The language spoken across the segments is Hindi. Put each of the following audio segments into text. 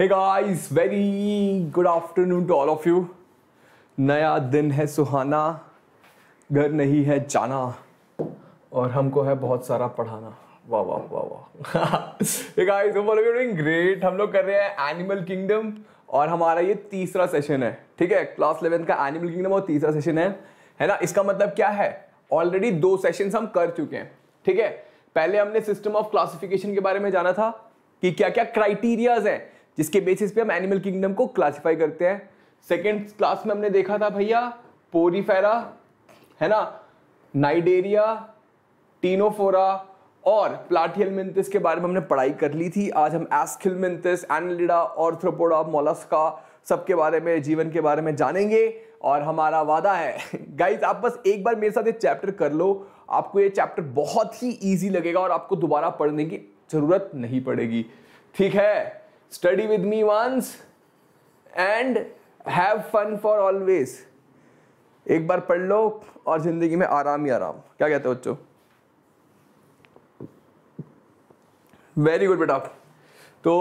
Guys very good afternoon to all of you नया दिन है सुहाना घर नहीं है जाना और हमको है बहुत सारा पढ़ाना वाह वाह वाह वाह गाइस डूइंग ग्रेट हम लोग कर रहे हैं एनिमल किंगडम और हमारा ये तीसरा सेशन है ठीक है क्लास इलेवन का एनिमल किंगडम और तीसरा सेशन है है ना इसका मतलब क्या है ऑलरेडी दो सेशन हम कर चुके हैं ठीक है पहले हमने सिस्टम ऑफ क्लासिफिकेशन के बारे में जाना था कि क्या क्या क्राइटेरियाज हैं जिसके बेसिस पे हम एनिमल किंगडम को क्लासिफाई करते हैं सेकेंड क्लास में हमने देखा था भैया पोरीफेरा है ना नाइडेरिया टीनोफोरा और प्लाटियलमिंतिस के बारे में हमने पढ़ाई कर ली थी आज हम एस्किलमिंतिस एनलिडा ऑर्थ्रोपोडा मोलस्का सबके बारे में जीवन के बारे में जानेंगे और हमारा वादा है गाइज आप बस एक बार मेरे साथ ये चैप्टर कर लो आपको ये चैप्टर बहुत ही ईजी लगेगा और आपको दोबारा पढ़ने की ज़रूरत नहीं पड़ेगी ठीक है study with me once and have fun for always एक बार पढ़ लो और ज़िंदगी में आराम ही आराम क्या कहते हो बच्चों वेरी गुड बेटा तो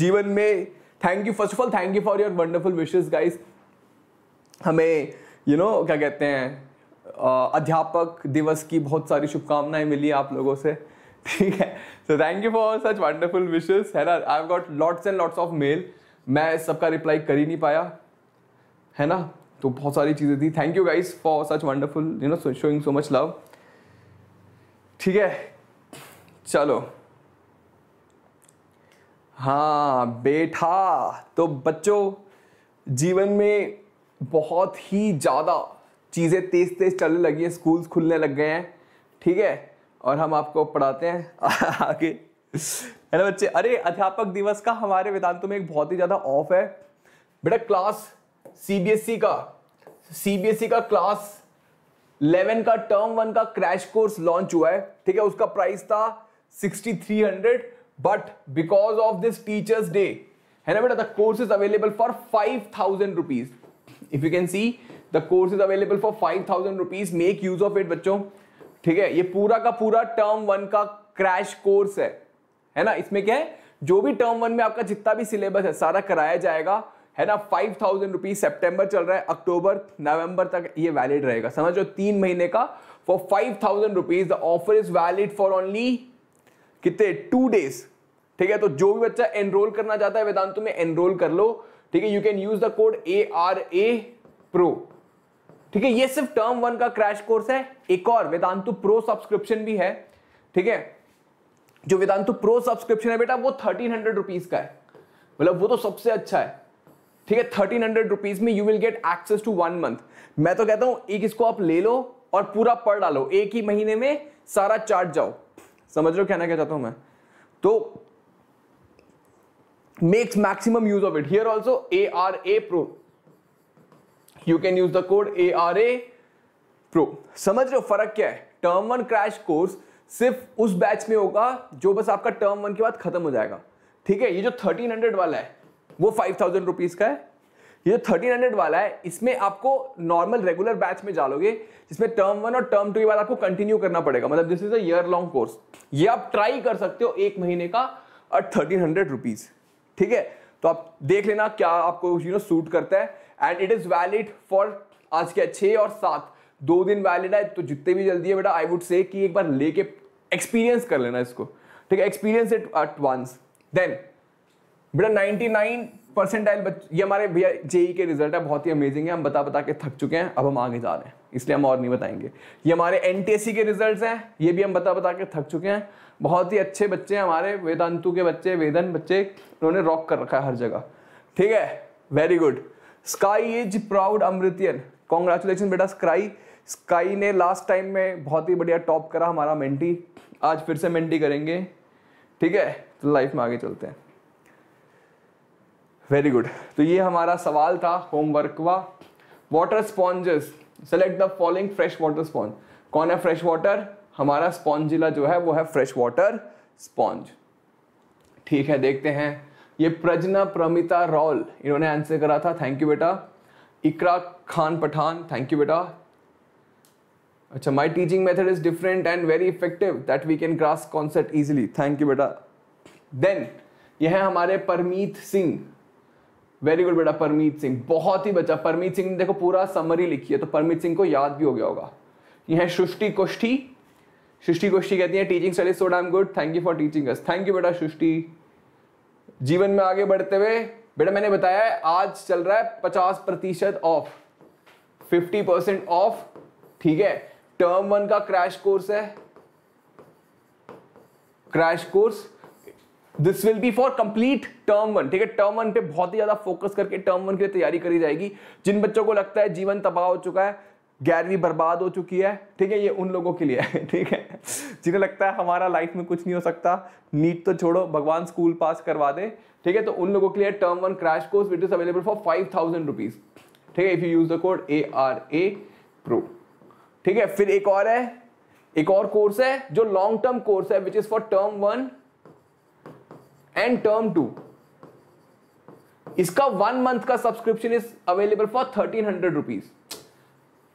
जीवन में thank you first of all thank you for your wonderful wishes guys हमें यू you नो know, क्या कहते हैं अध्यापक दिवस की बहुत सारी शुभकामनाएं मिली आप लोगों से ठीक है so thank you for such wonderful wishes है ना I got lots and lots of mail मैं सबका रिप्लाई कर ही नहीं पाया है ना तो बहुत सारी चीज़ें थी thank you guys for such wonderful you know showing so much love ठीक है चलो हाँ बेटा तो बच्चों जीवन में बहुत ही ज़्यादा चीज़ें तेज़ तेज़ चलने लगी हैं स्कूल्स खुलने लग गए हैं ठीक है और हम आपको पढ़ाते हैं आगे ना बच्चे अरे अध्यापक दिवस का हमारे वेदांतों में एक बहुत ही ज़्यादा ऑफ है बेटा क्लास सीबीएसई e का सीबीएसई e का क्लास लेवन का टर्म वन का क्रैश कोर्स लॉन्च हुआ है ठीक है उसका प्राइस था sixty three hundred but because of this teachers day है ना बेटा the course is available for five thousand rupees if you can see the course is available for five thousand rupees make use of it बच्चों ठीक है ये पूरा का पूरा टर्म वन का क्रैश कोर्स है है ना इसमें क्या है जो भी टर्म वन में आपका जितना भी सिलेबस है सारा कराया जाएगा है ना फाइव थाउजेंड रुपीज सेप्टेंबर चल रहा है अक्टूबर नवंबर तक ये वैलिड रहेगा समझो तीन महीने का for five thousand rupees the offer is valid for only कितने टू डेज ठीक है तो जो भी बच्चा एनरोल करना चाहता है वेदांतु में एनरोल कर लो ठीक है you can use the code A R A pro ठीक है ये सिर्फ टर्म वन का क्रैश कोर्स है एक और वेदांतु प्रो सब्सक्रिप्शन भी है ठीक है जो वेदांतु प्रो सब्सक्रिप्शन है बेटा वो थर्टीन हंड्रेड रुपीज का है मतलब वो तो सबसे अच्छा है ठीक है थर्टीन हंड्रेड रुपीज में you will get access to one month मैं तो कहता हूं एक इसको आप ले लो और पूरा पढ़ डालो एक ही महीने में सारा चार्ट जाओ समझ लो कहना क्या चाहता हूं मैं तो makes maximum use of it. Here also ARA Pro. You can use the code ARA Pro. समझ रहे हो फर्क क्या है टर्म वन क्रैश कोर्स सिर्फ उस बैच में होगा जो बस आपका टर्म वन के बाद खत्म हो जाएगा ठीक है ये जो थर्टीन हंड्रेड वाला है वो फाइव थाउजेंड रुपीज का है ये जो थर्टीन हंड्रेड वाला है इसमें आपको नॉर्मल रेगुलर बैच में जालोगे जिसमें टर्म वन और टर्म टू के बाद आपको कंटिन्यू करना पड़ेगा मतलब this is a year long course ये आप ट्राई कर सकते हो एक महीने का और थर्टीन हंड्रेड रुपीज़ ठीक है तो आप देख लेना क्या आपको यू नो सूट करता है and it is valid for आज क्या छः और सात दो दिन वैलिड है तो जितने भी जल्दी है बेटा आई वुड से कि एक बार लेके एक्सपीरियंस कर लेना इसको ठीक है experience it at once then बेटा 99 परसेंटाइल ये हमारे भैया जेई के रिजल्ट है बहुत ही अमेजिंग है हम बता बता के थक चुके हैं अब हम आगे जा रहे हैं इसलिए हम और नहीं बताएंगे ये हमारे एन के रिजल्ट हैं ये भी हम बता बता के थक चुके हैं बहुत ही अच्छे बच्चे हैं हमारे वेदांतु के बच्चे वेदन बच्चे उन्होंने रॉक कर रखा है हर जगह ठीक है very good Sky is proud अमृतियन कॉन्ग्रेचुलेशन बेटा स्काई स्काई ने लास्ट टाइम में बहुत ही बढ़िया टॉप करा हमारा मेंटी आज फिर से मेंटी करेंगे ठीक है तो लाइफ में आगे चलते हैं वेरी गुड तो ये हमारा सवाल था होमवर्क का water sponges select the following fresh water sponge कौन है फ्रेश वाटर हमारा स्पॉन्ज जिला जो है वो है फ्रेश वाटर स्पॉन्ज ठीक है देखते हैं ये प्रजना प्रमिता रॉल इन्होंने आंसर करा था थैंक यू बेटा इकरा खान पठान थैंक यू बेटा अच्छा my teaching method is different and very effective that we can grasp concept easily thank you बेटा देन यह है हमारे परमीत सिंह वेरी गुड बेटा परमीत सिंह बहुत ही बच्चा परमीत सिंह ने देखो पूरा समरी लिखी है तो परमीत सिंह को याद भी हो गया होगा यह है सृष्टि कुष्ठी सृष्टि गोष्ठी कहती है teaching study so damn good thank you for teaching us thank you बेटा सृष्टि जीवन में आगे बढ़ते हुए बेटा मैंने बताया है आज चल रहा है पचास प्रतिशत ऑफ फिफ्टी परसेंट ऑफ ठीक है टर्म वन का क्रैश कोर्स है crash course this will be for complete term one ठीक है टर्म वन पे बहुत ही ज्यादा फोकस करके टर्म वन के लिए तैयारी करी जाएगी जिन बच्चों को लगता है जीवन तबाह हो चुका है ग्यारहवीं बर्बाद हो चुकी है ठीक है ये उन लोगों के लिए है ठीक है जिन्हें लगता है हमारा लाइफ में कुछ नहीं हो सकता नीट तो छोड़ो भगवान स्कूल पास करवा दे ठीक है तो उन लोगों के लिए term one crash course which is available for five thousand rupees ठीक है if you use the code A R A pro ठीक है फिर एक और है एक और कोर्स है जो लॉन्ग टर्म कोर्स है which is for term one and term two इसका वन मंथ का subscription is available for thirteen hundred rupees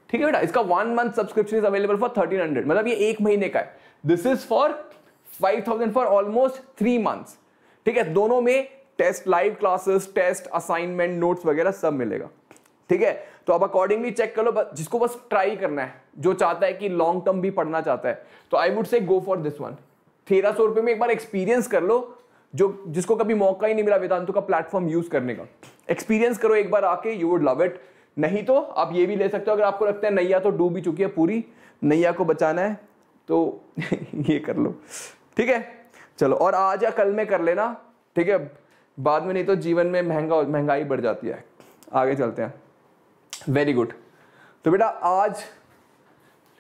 ठीक है बेटा इसका one month subscription is available for thirteen hundred मतलब ये एक महीने का है this is for five thousand for almost three month ठीक है दोनों में test live classes test assignment notes वगैरह सब मिलेगा ठीक है तो अब अकॉर्डिंगली चेक कर लो जिसको बस ट्राई करना है जो चाहता है कि लॉन्ग टर्म भी पढ़ना चाहता है तो I would say go for this one तेरह सौ रुपए में एक बार एक्सपीरियंस कर लो जो जिसको कभी मौका ही नहीं मिला वेदांतों का प्लेटफॉर्म यूज करने का एक्सपीरियंस करो एक बार आके यू वुड लव इट नहीं तो आप ये भी ले सकते हो अगर आपको लगता है नैया तो डूब चुकी है पूरी नैया को बचाना है तो ये कर लो ठीक है चलो और आज या कल में कर लेना ठीक है बाद में नहीं तो जीवन में महंगा महंगाई बढ़ जाती है आगे चलते हैं वेरी गुड तो बेटा आज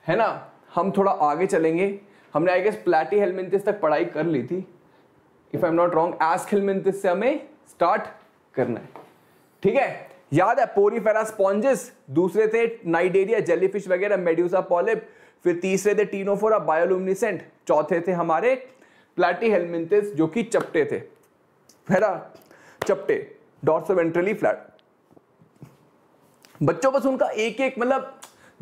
है ना हम थोड़ा आगे चलेंगे हमने आई गेस प्लेटी हेलमेंटिस तक पढ़ाई कर ली थी if I am not wrong एस मिनतिस से हमें स्टार्ट करना है ठीक है याद है पोरीफेरा स्पॉन्जेस दूसरे थे नाइडेरिया जेलीफिश वगैरह मेड्यूसा पॉलिप फिर तीसरे थे टीनोफोरा बायोलुमिनिसेंट चौथे थे हमारे प्लाटी हेलमिंथिस जो कि चपटे थे फेरा चपटे डॉर्सोवेंट्रली फ्लैट बच्चों बस उनका एक एक मतलब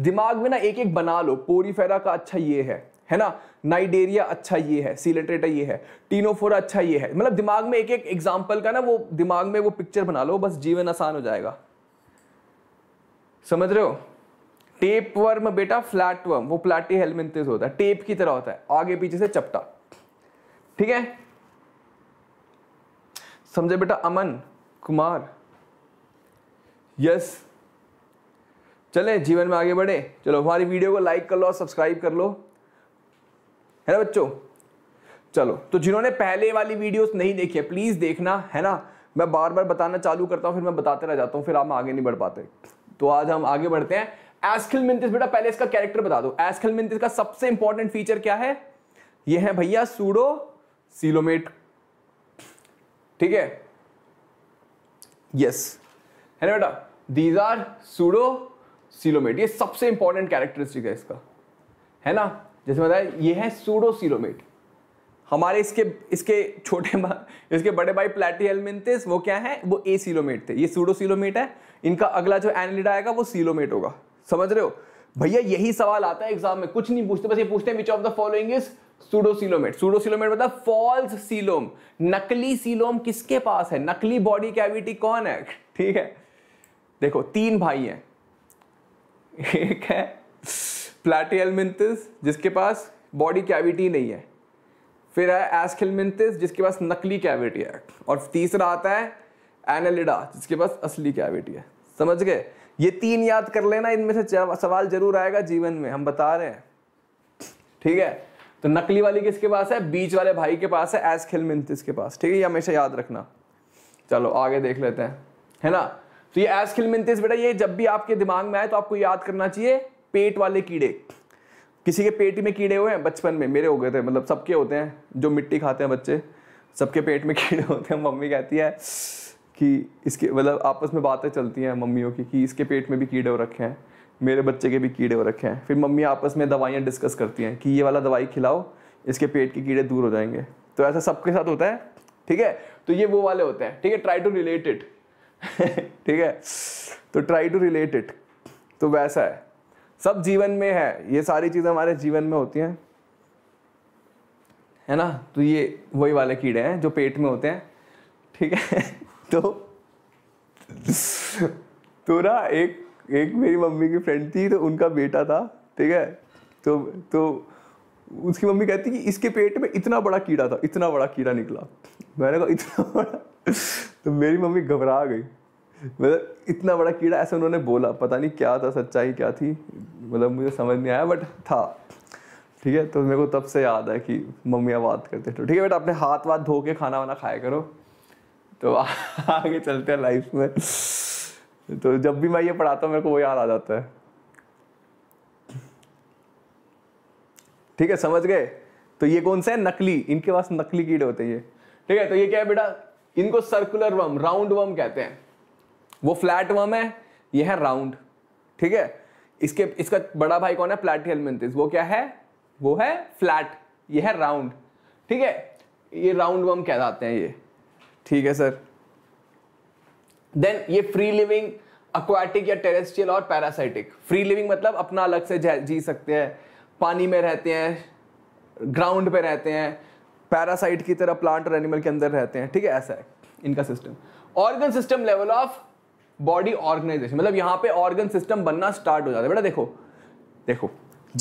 दिमाग में ना एक एक बना लो पोरीफेरा का अच्छा ये है है ना नाइडेरिया अच्छा ये है सीलेटेटा ये है टीनोफोरा अच्छा ये है मतलब दिमाग में एक एक एग्जाम्पल का ना वो दिमाग में वो पिक्चर बना लो बस जीवन आसान हो जाएगा समझ रहे हो टेप वर्म बेटा फ्लैट वर्म वो प्लाटी हेलमिंथिस होता है टेप की तरह होता है आगे पीछे से चपटा ठीक है समझे बेटा अमन कुमार यस चले जीवन में आगे बढ़े चलो हमारी वीडियो को लाइक कर लो और सब्सक्राइब कर लो है ना बच्चों चलो तो जिन्होंने पहले वाली वीडियोस नहीं देखी है प्लीज़ देखना है ना मैं बार बार बताना चालू करता हूँ फिर मैं बताते रह जाता हूँ फिर आप आगे नहीं बढ़ पाते तो आज हम आगे बढ़ते हैं एस्किल मिंतिस बेटा पहले इसका कैरेक्टर बता दो एस्किल मिंतिस का सबसे इंपॉर्टेंट फीचर क्या है यह है भैया सूडो सीलोमेट ठीक है यस है ना बेटा दीज आर सूडो सीलोमेट ये सबसे इंपॉर्टेंट कैरेक्टरिस्टिक है इसका है ना जैसे बताया ये है सूडो सीरोमेट हमारे इसके इसके छोटे इसके बड़े भाई प्लेटी एलमेंटिस वो क्या है वो ए सीलोमेट थे ये सूडो सीलोमेट है इनका अगला जो एनलिड आएगा वो सीलोमेट होगा समझ रहे हो भैया यही सवाल आता है एग्जाम में कुछ नहीं पूछते बस ये पूछते हैं which of the following is pseudocoelomate pseudocoelomate मतलब फॉल्स सीलोम नकली सीलोम किसके पास है नकली बॉडी कैविटी कौन है ठीक है देखो तीन भाई हैं एक है प्लेटियलमिंथिस जिसके पास बॉडी कैविटी नहीं है फिर है एस्किलमिंथिस जिसके पास नकली कैविटी है और तीसरा आता है एनालिडा जिसके पास असली कैविटी है समझ गए ये तीन याद कर लेना इनमें से सवाल जरूर आएगा जीवन में हम बता रहे हैं ठीक है तो नकली वाली किसके पास है बीच वाले भाई के पास है एस खिलमिंतिस के पास ठीक है ये हमेशा याद रखना चलो आगे देख लेते हैं है ना तो ये एस खिलमिंतिस बेटा ये जब भी आपके दिमाग में आए तो आपको याद करना चाहिए पेट वाले कीड़े किसी के पेट में कीड़े हुए हैं बचपन में मेरे हो गए थे मतलब सबके होते हैं जो मिट्टी खाते हैं बच्चे सबके पेट में कीड़े होते हैं मम्मी कहती है कि इसके मतलब आपस में बातें चलती हैं मम्मियों की कि इसके पेट में भी कीड़े हो रखे हैं मेरे बच्चे के भी कीड़े हो रखे हैं फिर मम्मी आपस में दवाइयाँ डिस्कस करती हैं कि ये वाला दवाई खिलाओ इसके पेट के कीड़े दूर हो जाएंगे तो ऐसा सबके साथ होता है ठीक है तो ये वो वाले होते हैं ठीक है ट्राई टू रिलेट इट ठीक है तो ट्राई टू रिलेट इट तो वैसा है सब जीवन में है ये सारी चीज़ें हमारे जीवन में होती हैं है ना तो ये वही वाले कीड़े हैं जो पेट में होते हैं ठीक है तो तो ना एक एक मेरी मम्मी की फ्रेंड थी तो उनका बेटा था ठीक है तो तो उसकी मम्मी कहती कि इसके पेट में इतना बड़ा कीड़ा था इतना बड़ा कीड़ा निकला मैंने कहा इतना बड़ा तो मेरी मम्मी घबरा गई मतलब इतना बड़ा कीड़ा ऐसा उन्होंने बोला पता नहीं क्या था सच्चाई क्या थी मतलब मुझे समझ नहीं आया बट था ठीक है तो मेरे को तब से याद है कि मम्मी बात करते थे तो ठीक है बेटा अपने हाथ वाथ धो के खाना वाना खाया करो तो आगे चलते हैं लाइफ में तो जब भी मैं ये पढ़ाता हूँ मेरे को वो याद आ जाता है ठीक है समझ गए तो ये कौन से है नकली इनके पास नकली कीड़े होते हैं ये ठीक है तो ये क्या है बेटा इनको सर्कुलर वर्म राउंड वर्म कहते हैं वो फ्लैट वर्म है ये है राउंड ठीक है इसके इसका बड़ा भाई कौन है प्लैटियलमिंथिस वो क्या है वो है फ्लैट ये है राउंड ठीक है ये राउंड वर्म कहलाते हैं ये ठीक है सर देन ये फ्री लिविंग अक्वाटिक या टेरेस्ट्रियल और पैरासाइटिक फ्री लिविंग मतलब अपना अलग से जी सकते हैं पानी में रहते हैं ग्राउंड पे रहते हैं पैरासाइट की तरह प्लांट और एनिमल के अंदर रहते हैं ठीक है ऐसा है इनका system organ system level of body organisation मतलब यहां पे ऑर्गन सिस्टम बनना स्टार्ट हो जाता है बेटा देखो देखो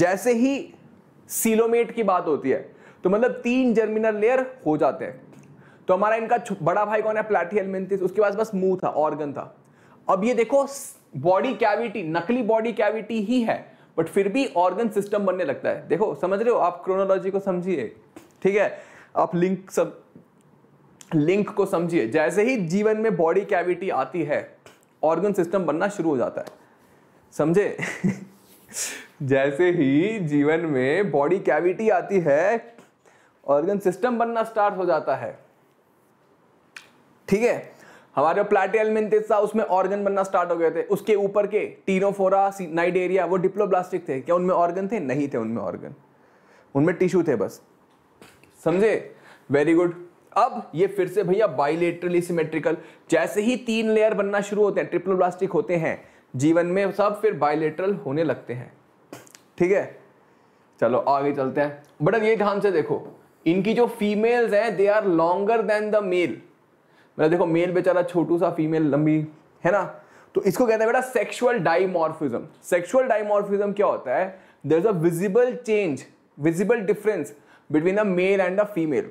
जैसे ही सीलोमेट की बात होती है तो मतलब तीन जर्मिनल लेयर हो जाते हैं तो हमारा इनका बड़ा भाई कौन है प्लेटी एलिमेंटिस उसके पास बस मुंह था ऑर्गन था अब ये देखो बॉडी कैविटी नकली बॉडी कैविटी ही है बट फिर भी ऑर्गन सिस्टम बनने लगता है देखो समझ रहे हो आप क्रोनोलॉजी को समझिए ठीक है आप लिंक सब लिंक को समझिए जैसे ही जीवन में बॉडी कैविटी आती है ऑर्गन सिस्टम बनना शुरू हो जाता है समझे जैसे ही जीवन में बॉडी कैविटी आती है ऑर्गन सिस्टम बनना स्टार्ट हो जाता है ठीक है हमारे प्लाटियल मेंटेस था उसमें ऑर्गन बनना स्टार्ट हो गए थे उसके ऊपर के टीनोफोरा नाइडेरिया वो डिप्लोब्लास्टिक थे क्या उनमें ऑर्गन थे नहीं थे उनमें ऑर्गन उनमें टिश्यू थे बस समझे वेरी गुड अब ये फिर से भैया बाइलेटरली सिमेट्रिकल जैसे ही तीन लेयर बनना शुरू होते हैं ट्रिप्लोब्लास्टिक होते हैं जीवन में सब फिर बाइलेटरल होने लगते हैं ठीक है चलो आगे चलते हैं बट ये ध्यान से देखो इनकी जो फीमेल्स हैं they are longer than the male मतलब देखो मेल बेचारा छोटू सा फीमेल लंबी है ना तो इसको कहते हैं बेटा सेक्सुअल डाइमॉर्फिज्म सेक्सुअल डाइमॉर्फिज्म क्या होता है there is a visible change visible difference between a male and a female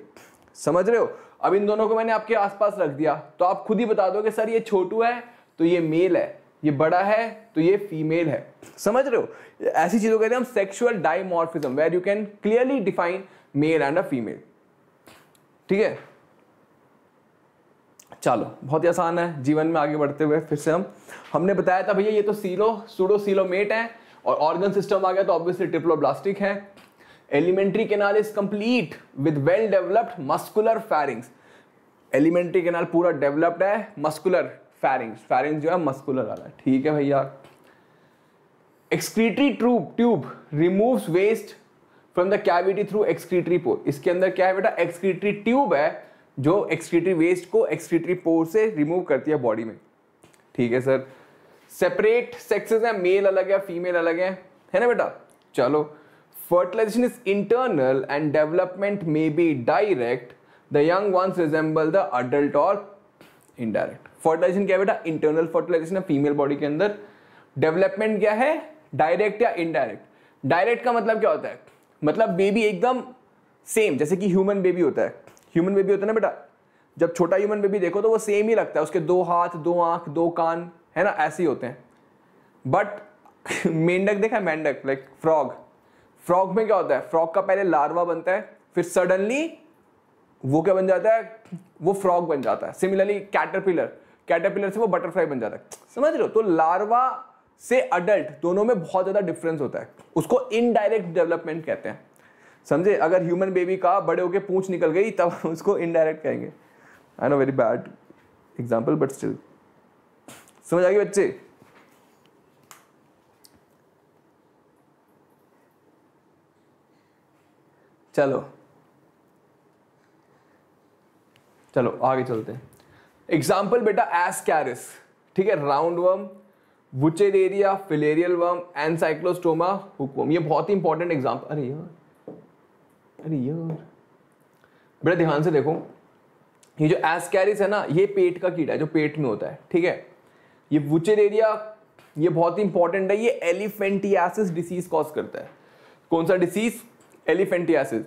समझ रहे हो अब इन दोनों को मैंने आपके आसपास रख दिया तो आप खुद ही बता दो कि सर ये छोटू है तो ये मेल है ये बड़ा है तो ये फीमेल है समझ रहे हो ऐसी चीज़ों कहते हैं हम sexual dimorphism where you can clearly define male and a female ठीक है चलो बहुत ही आसान है जीवन में आगे बढ़ते हुए फिर से हम हमने बताया था भैया ये तो सीलो सूडो मेट है और ऑर्गन सिस्टम आ गया तो ऑब्वियसली ट्रिप्लोब्लास्टिक है alimentary canal is complete with well developed muscular pharynx alimentary canal पूरा डेवलप्ड है मस्कुलर फैरिंग्स फैरिंग्स जो है मस्कुलर वाला ठीक है भैया excretory tube tube removes waste from the cavity through excretory pore इसके अंदर क्या है बेटा एक्सक्रीटरी ट्यूब है जो एक्सक्रीटरी वेस्ट को एक्सक्रीटरी पोर से रिमूव करती है बॉडी में ठीक है सर सेपरेट सेक्सेस है मेल अलग है फीमेल अलग है है ना बेटा चलो Fertilization is internal and development may be direct. The young ones resemble the adult or indirect fertilisation क्या बेटा इंटरनल फर्टिलाइजेशन है फीमेल बॉडी के अंदर डेवलपमेंट क्या है डायरेक्ट या इनडायरेक्ट डायरेक्ट का मतलब क्या होता है मतलब बेबी एकदम सेम जैसे कि ह्यूमन बेबी होता है ह्यूमन बेबी होता है ना बेटा जब छोटा ह्यूमन बेबी देखो तो वो सेम ही लगता है उसके दो हाथ दो आंख दो कान है ना ऐसे ही होते हैं बट मेंढक देखा है मेंढक लाइक फ्रॉग फ्रॉग में क्या होता है फ्रॉग का पहले लार्वा बनता है फिर सडनली वो क्या बन जाता है वो फ्रॉग बन जाता है सिमिलरली कैटरपिलर कैटरपिलर से वो बटरफ्लाई बन जाता है समझ रहे हो तो लार्वा से अडल्ट दोनों में बहुत ज़्यादा डिफरेंस होता है उसको इनडायरेक्ट डेवलपमेंट कहते हैं समझे अगर ह्यूमन बेबी का बड़े होकर पूछ निकल गई तब हम उसको इनडायरेक्ट कहेंगे I know very bad example but still समझ आ गई बच्चे चलो चलो आगे चलते हैं एग्जाम्पल बेटा एसकैरिस ठीक है roundworm Wuchereria filarial worm Ancylostoma hookworm ये बहुत ही इंपॉर्टेंट एग्जाम्पल अरे यार अरे यार बेटा ध्यान से देखो ये जो एस्कैरिस है ना ये पेट का कीड़ा है जो पेट में होता है ठीक है ये वुचेरेरिया ये बहुत ही इंपॉर्टेंट है ये एलिफेंटियासिस डिसीज कॉज करता है कौन सा डिसीज़ एलिफेंटियासिस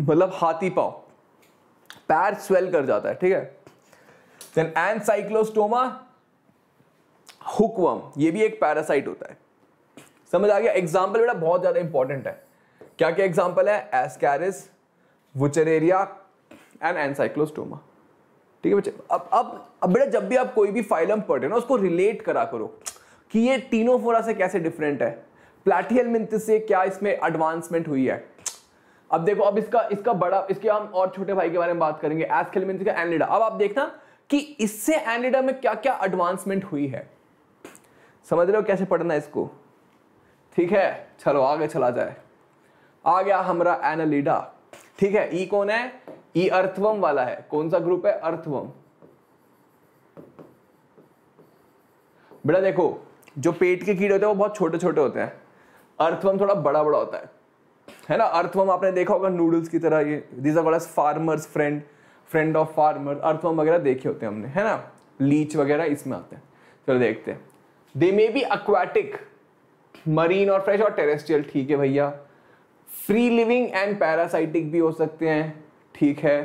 मतलब हाथी पाँव पैर स्वेल कर जाता है ठीक है देन एंड साइक्लोस्टोमा हुकवम ये भी एक पैरासाइट होता है समझ आ गया एग्जाम्पल बेटा बहुत ज़्यादा इंपॉर्टेंट है क्या क्या एग्जाम्पल है एस्कैरिस वुचरेरिया एंड एनसाइक्लोस्टोमा ठीक है बच्चे अब अब अब बेटा जब भी आप कोई भी फाइलम पढ़ रहे हो ना उसको रिलेट करा करो कि ये तीनों फोरा से कैसे डिफरेंट है प्लाटियल मिंत से क्या इसमें एडवांसमेंट हुई है अब देखो अब इसका इसका बड़ा इसके हम और छोटे भाई के बारे में बात करेंगे एस्केल मिंत का एनलिडा अब आप देखना कि इससे एनलिडा में क्या क्या एडवांसमेंट हुई है समझ रहे हो कैसे पढ़ना है इसको ठीक है चलो आगे चला जाए आ गया हमारा एनलिडा ठीक है ई e कौन है ई e अर्थवम वाला है कौन सा ग्रुप है अर्थवम बेटा देखो जो पेट के कीड़े होते हैं वो बहुत छोटे छोटे होते हैं अर्थवम थोड़ा बड़ा बड़ा होता है है ना अर्थवम आपने देखा होगा नूडल्स की तरह ये this are called farmers friend friend of farmer earthworm वगैरह देखे होते हैं हमने है ना लीच वगैरह इसमें आते हैं चलो देखते हैं they may be aquatic marine और फ्रेश और टेरेस्ट्रियल ठीक है भैया फ्री लिविंग एंड पैरासाइटिक भी हो सकते हैं ठीक है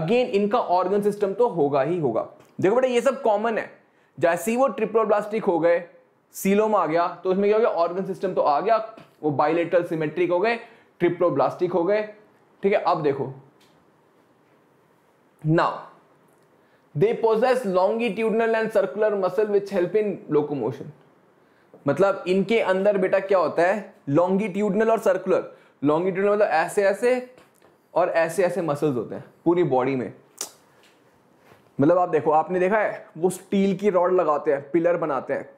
अगेन इनका ऑर्गन सिस्टम तो होगा ही होगा देखो बेटा ये सब कॉमन है जैसे ही वो ट्रिप्लोब्लास्टिक हो गए सीलोम आ गया तो उसमें क्या हो गया ऑर्गन सिस्टम तो आ गया वो बाइलेटरल सिमेट्रिक हो गए ट्रिप्लोब्लास्टिक हो गए ठीक है अब देखो now they possess longitudinal and circular muscle which help in locomotion मतलब इनके अंदर बेटा क्या होता है लॉन्गिट्यूडनल और सर्कुलर लॉन्गिट्यूडनल मतलब ऐसे ऐसे और ऐसे ऐसे मसल्स होते हैं पूरी बॉडी में मतलब आप देखो आपने देखा है वो स्टील की रॉड लगाते हैं पिलर बनाते हैं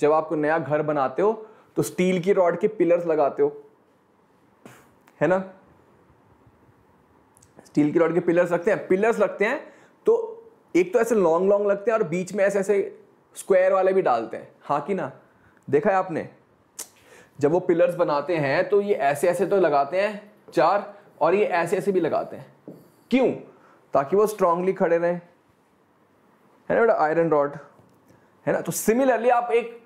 जब आपको नया घर बनाते हो तो स्टील की रॉड के पिलर्स लगाते हो है ना स्टील की रॉड के पिलर्स लगते हैं पिलर्स लगते हैं तो एक तो ऐसे लॉन्ग लॉन्ग लगते हैं और बीच में ऐसे ऐसे स्क्वायर वाले भी डालते हैं हाँ कि ना देखा है आपने जब वो पिलर्स बनाते हैं तो ये ऐसे ऐसे तो लगाते हैं चार और ये ऐसे ऐसे भी लगाते हैं क्यों ताकि वो स्ट्रांगली खड़े रहें है ना बेटा आयरन रॉड है ना तो सिमिलरली आप एक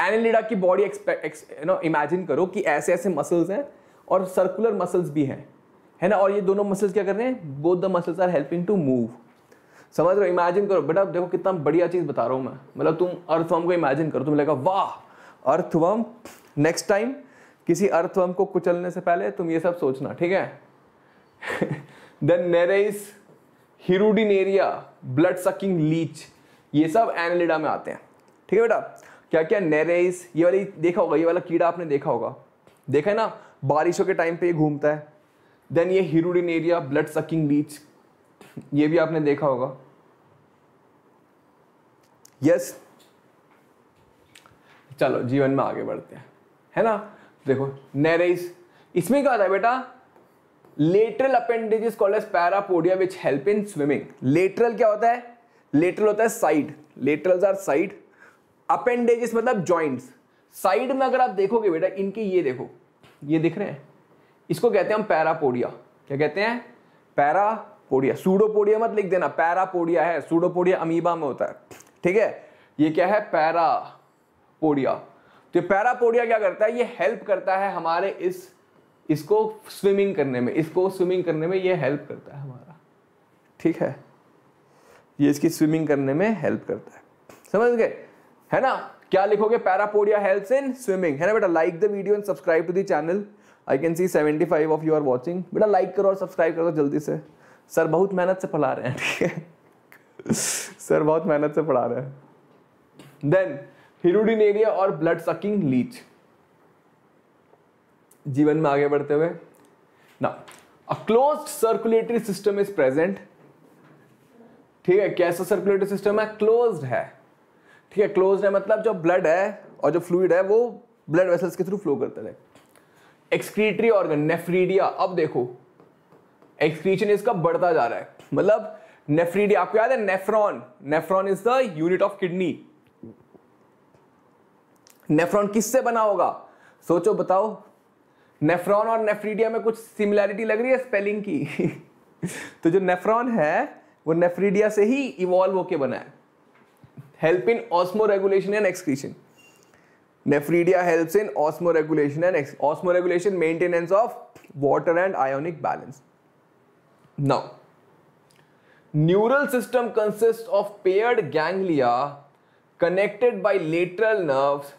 एनिलिडा की बॉडी नो इमेजिन करो कि ऐसे ऐसे मसल्स हैं और सर्कुलर मसल्स भी हैं है ना और ये दोनों मसल्स क्या कर रहे हैं both the muscles are helping to move समझ रहे हो इमेजिन करो बेटा देखो कितना बढ़िया चीज़ बता रहा हूँ मैं मतलब तुम अर्थवर्म को इमेजिन करो तुम लगेगा वाह अर्थवर्म नेक्स्ट टाइम किसी अर्थवर्म को कुचलने से पहले तुम ये सब सोचना ठीक है then Nereis hirudin blood sucking leech ये सब एनलिडा में आते हैं ठीक है बेटा क्या क्या नेरेस ये वाली देखा होगा ये वाला कीड़ा आपने देखा होगा देखा है ना बारिशों के टाइम पे ये घूमता है देन ये Hirudinaria blood sucking leech ये भी आपने देखा होगा यस yes. चलो जीवन में आगे बढ़ते हैं है ना देखो नेरेस इसमें क्या होता है बेटा lateral appendages called as parapodia which help in swimming lateral क्या होता है लेटरल होता है side laterals are side appendages मतलब जॉइंट्स साइड में अगर आप देखोगे बेटा इनके ये देखो ये दिख रहे हैं इसको कहते हैं हम पैरापोडिया क्या कहते हैं पैरापोडिया सूडोपोडिया मत लिख देना पैरापोडिया है सूडोपोडिया अमीबा में होता है ठीक है ये क्या है पैरापोडिया तो ये पैरापोडिया क्या करता है ये हेल्प करता है हमारे इस इसको स्विमिंग करने में इसको स्विमिंग करने में ये हेल्प करता है हमारा ठीक है ये इसकी स्विमिंग करने में हेल्प करता है समझ गए है ना क्या लिखोगे पैरापोडिया हेल्थ इन स्विमिंग है ना बेटा like the video and subscribe to the channel I can see seventy five of you are watching बेटा लाइक करो और सब्सक्राइब करो जल्दी से सर बहुत मेहनत से पढ़ा रहे हैं ठीक है सर बहुत मेहनत से पढ़ा रहे हैं देन हिरुडिनेरिया और ब्लड सकिंग लीच जीवन में आगे बढ़ते हुए ना a close circulatory system is present ठीक है कैसा सर्कुलेटरी सिस्टम है क्लोज्ड है ठीक है क्लोज है मतलब जो ब्लड है और जो फ्लूड है वो ब्लड वेसल्स के थ्रू फ्लो करता रहे एक्सक्रीटरी ऑर्गन नेफ्रीडिया अब देखो एक्सक्रीशन इसका बढ़ता जा रहा है मतलब नेफ्रीडिया आपको याद है nephron nephron is the unit of kidney nephron किससे बना होगा सोचो बताओ नेफ्रॉन और नेफ्रीडिया में कुछ सिमिलैरिटी लग रही है स्पेलिंग की तो जो नेफ्रॉन है वो नेफ्रीडिया से ही इवॉल्व होके बना है help in osmoregulation and excretion. Nephridia helps in osmoregulation and ex osmoregulation maintenance of water and ionic balance. Now, neural system consists of paired ganglia connected by lateral nerves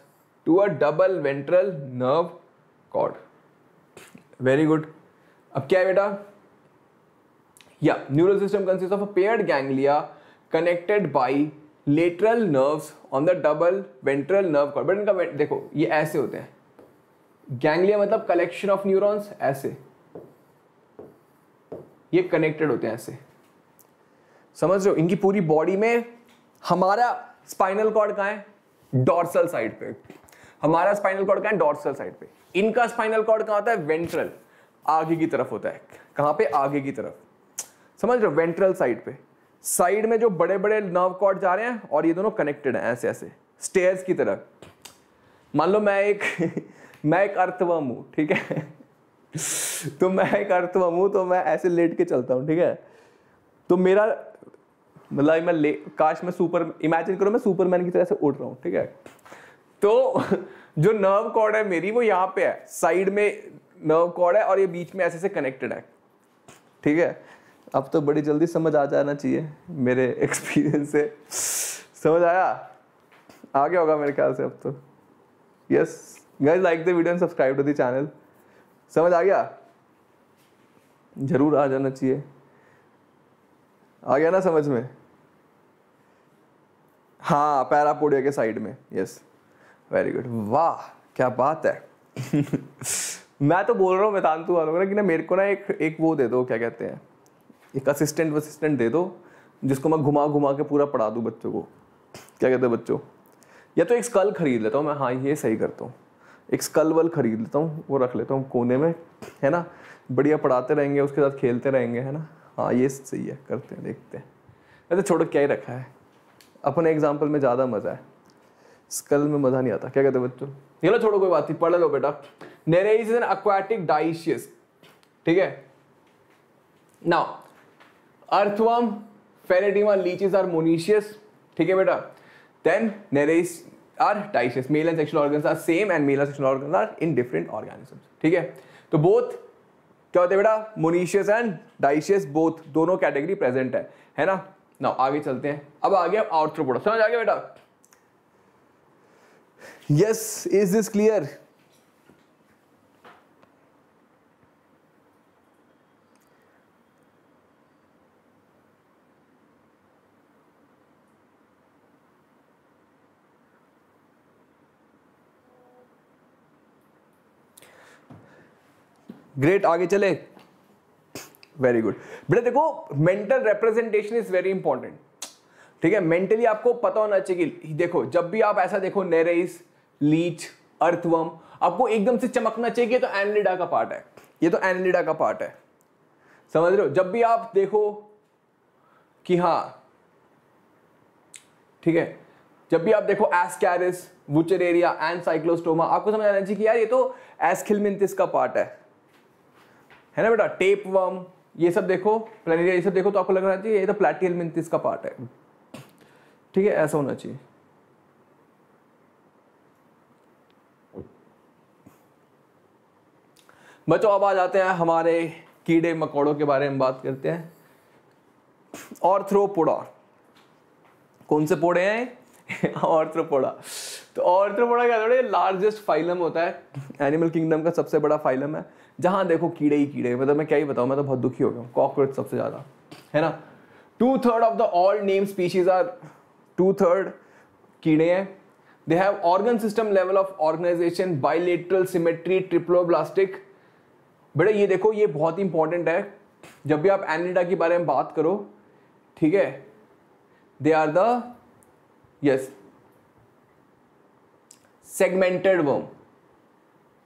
to a double ventral nerve cord. Very good. अब क्या है Yeah, neural system consists of a paired ganglia connected by lateral nerves on the double ventral nerve cord but इनका देखो ये ऐसे होते हैं गैंग्लिया मतलब कलेक्शन ऑफ न्यूरॉन्स ऐसे ये कनेक्टेड होते हैं ऐसे समझ रहे हो इनकी पूरी बॉडी में हमारा स्पाइनल कॉर्ड कहाँ है डॉर्सल साइड पे हमारा स्पाइनल कॉर्ड कहाँ है डॉर्सल साइड पे इनका स्पाइनल कॉर्ड कहाँ होता है वेंट्रल आगे की तरफ होता है कहाँ पे आगे की तरफ समझ रहे हो वेंट्रल साइड पे साइड में जो बड़े बड़े नर्व कॉर्ड जा रहे हैं और ये दोनों कनेक्टेड हैं ऐसे ऐसे स्टेयर्स की तरह मान लो मैं एक मैं एक अर्थवम हूँ ठीक है तो मैं एक अर्थवम हूँ तो मैं ऐसे लेट के चलता हूँ ठीक है तो मेरा मतलब मैं ले काश मैं सुपर इमेजिन करो मैं सुपरमैन की तरह से उड़ रहा हूँ ठीक है तो जो नर्व कॉर्ड है मेरी वो यहाँ पे है साइड में नर्व कॉर्ड है और ये बीच में ऐसे से कनेक्टेड है ठीक है अब तो बड़ी जल्दी समझ आ जाना चाहिए मेरे एक्सपीरियंस से समझ आया आ गया होगा मेरे ख्याल से अब तो yes guys like the video and subscribe to the channel समझ आ गया जरूर आ जाना चाहिए आ गया ना समझ में हाँ पैरापोडिया के साइड में यस वेरी गुड वाह क्या बात है मैं तो बोल रहा हूँ मैं तानतू वालों को ना कि ना मेरे को ना एक एक वो दे दो क्या कहते हैं एक असिस्टेंट वसिस्टेंट दे दो जिसको मैं घुमा घुमा के पूरा पढ़ा दूँ बच्चों को क्या कहते हैं बच्चों या तो एक स्कल खरीद लेता हूँ मैं हाँ ये सही करता हूँ एक स्कल वल खरीद लेता हूँ वो रख लेता हूँ कोने में है ना बढ़िया पढ़ाते रहेंगे उसके साथ खेलते रहेंगे है ना हाँ ये सही है करते हैं देखते हैं अरे छोटो क्या ही रखा है अपने एग्जाम्पल में ज़्यादा मज़ा है स्कल में मज़ा नहीं आता क्या कहते बच्चों ये ना छोड़ो कोई बात नहीं पढ़ लो बेटा Nereis is an aquatic dioecious ठीक है now earthworm Pheretima leeches are monoecious ठीक है बेटा then Nereis are dioecious male and sexual organs are same and male and sexual organs are in different organisms ठीक है तो बोथ क्या होते हैं बेटा मोनीशियस एंड डाइशियस बोथ दोनों कैटेगरी प्रेजेंट है है ना ना आगे चलते हैं अब आ गया आउट्रोपोडा समझ आ गया बेटा yes is this clear great आगे चले वेरी गुड बेटा देखो mental representation is very important ठीक है मेंटली आपको पता होना चाहिए कि देखो जब भी आप ऐसा देखो नेरेस लीच अर्थवम आपको एकदम से चमकना चाहिए ये तो एनलिडा का पार्ट है ये तो एनलिडा का पार्ट है समझ रहे हो जब भी आप देखो कि हाँ ठीक है जब भी आप देखो एस्कैरिस वुचरेरिया एंड साइक्लोस्टोमा आपको समझ आना चाहिए कि यार ये तो एस्खिलमिंतिस का पार्ट है है ना बेटा टेप वर्म ये सब देखो प्लेनेरिया ये सब देखो तो आपको लग रहा चाहिए ये तो प्लेटियल मिंथिस का पार्ट है ठीक है ऐसा होना चाहिए बच्चों अब आ जाते हैं हमारे कीड़े मकोड़ों के बारे में बात करते हैं ऑर्थ्रोपोडा कौन से पोड़े हैं ऑर्थ्रोपोडा तो ऑर्थ्रोपोडा क्या थोड़े लार्जेस्ट फाइलम होता है एनिमल किंगडम का सबसे बड़ा फाइलम है जहाँ देखो कीड़े ही कीड़े मतलब मैं क्या ही बताऊँ मैं तो बहुत दुखी हो गया हूँ कॉकरोच सबसे ज़्यादा है ना two third of the all name species are two third कीड़े हैं they have organ system level of organisation bilateral symmetry triploblastic बेटा ये देखो ये बहुत ही इंपॉर्टेंट है जब भी आप एनिडा के बारे में बात करो ठीक है they are the yes segmented worm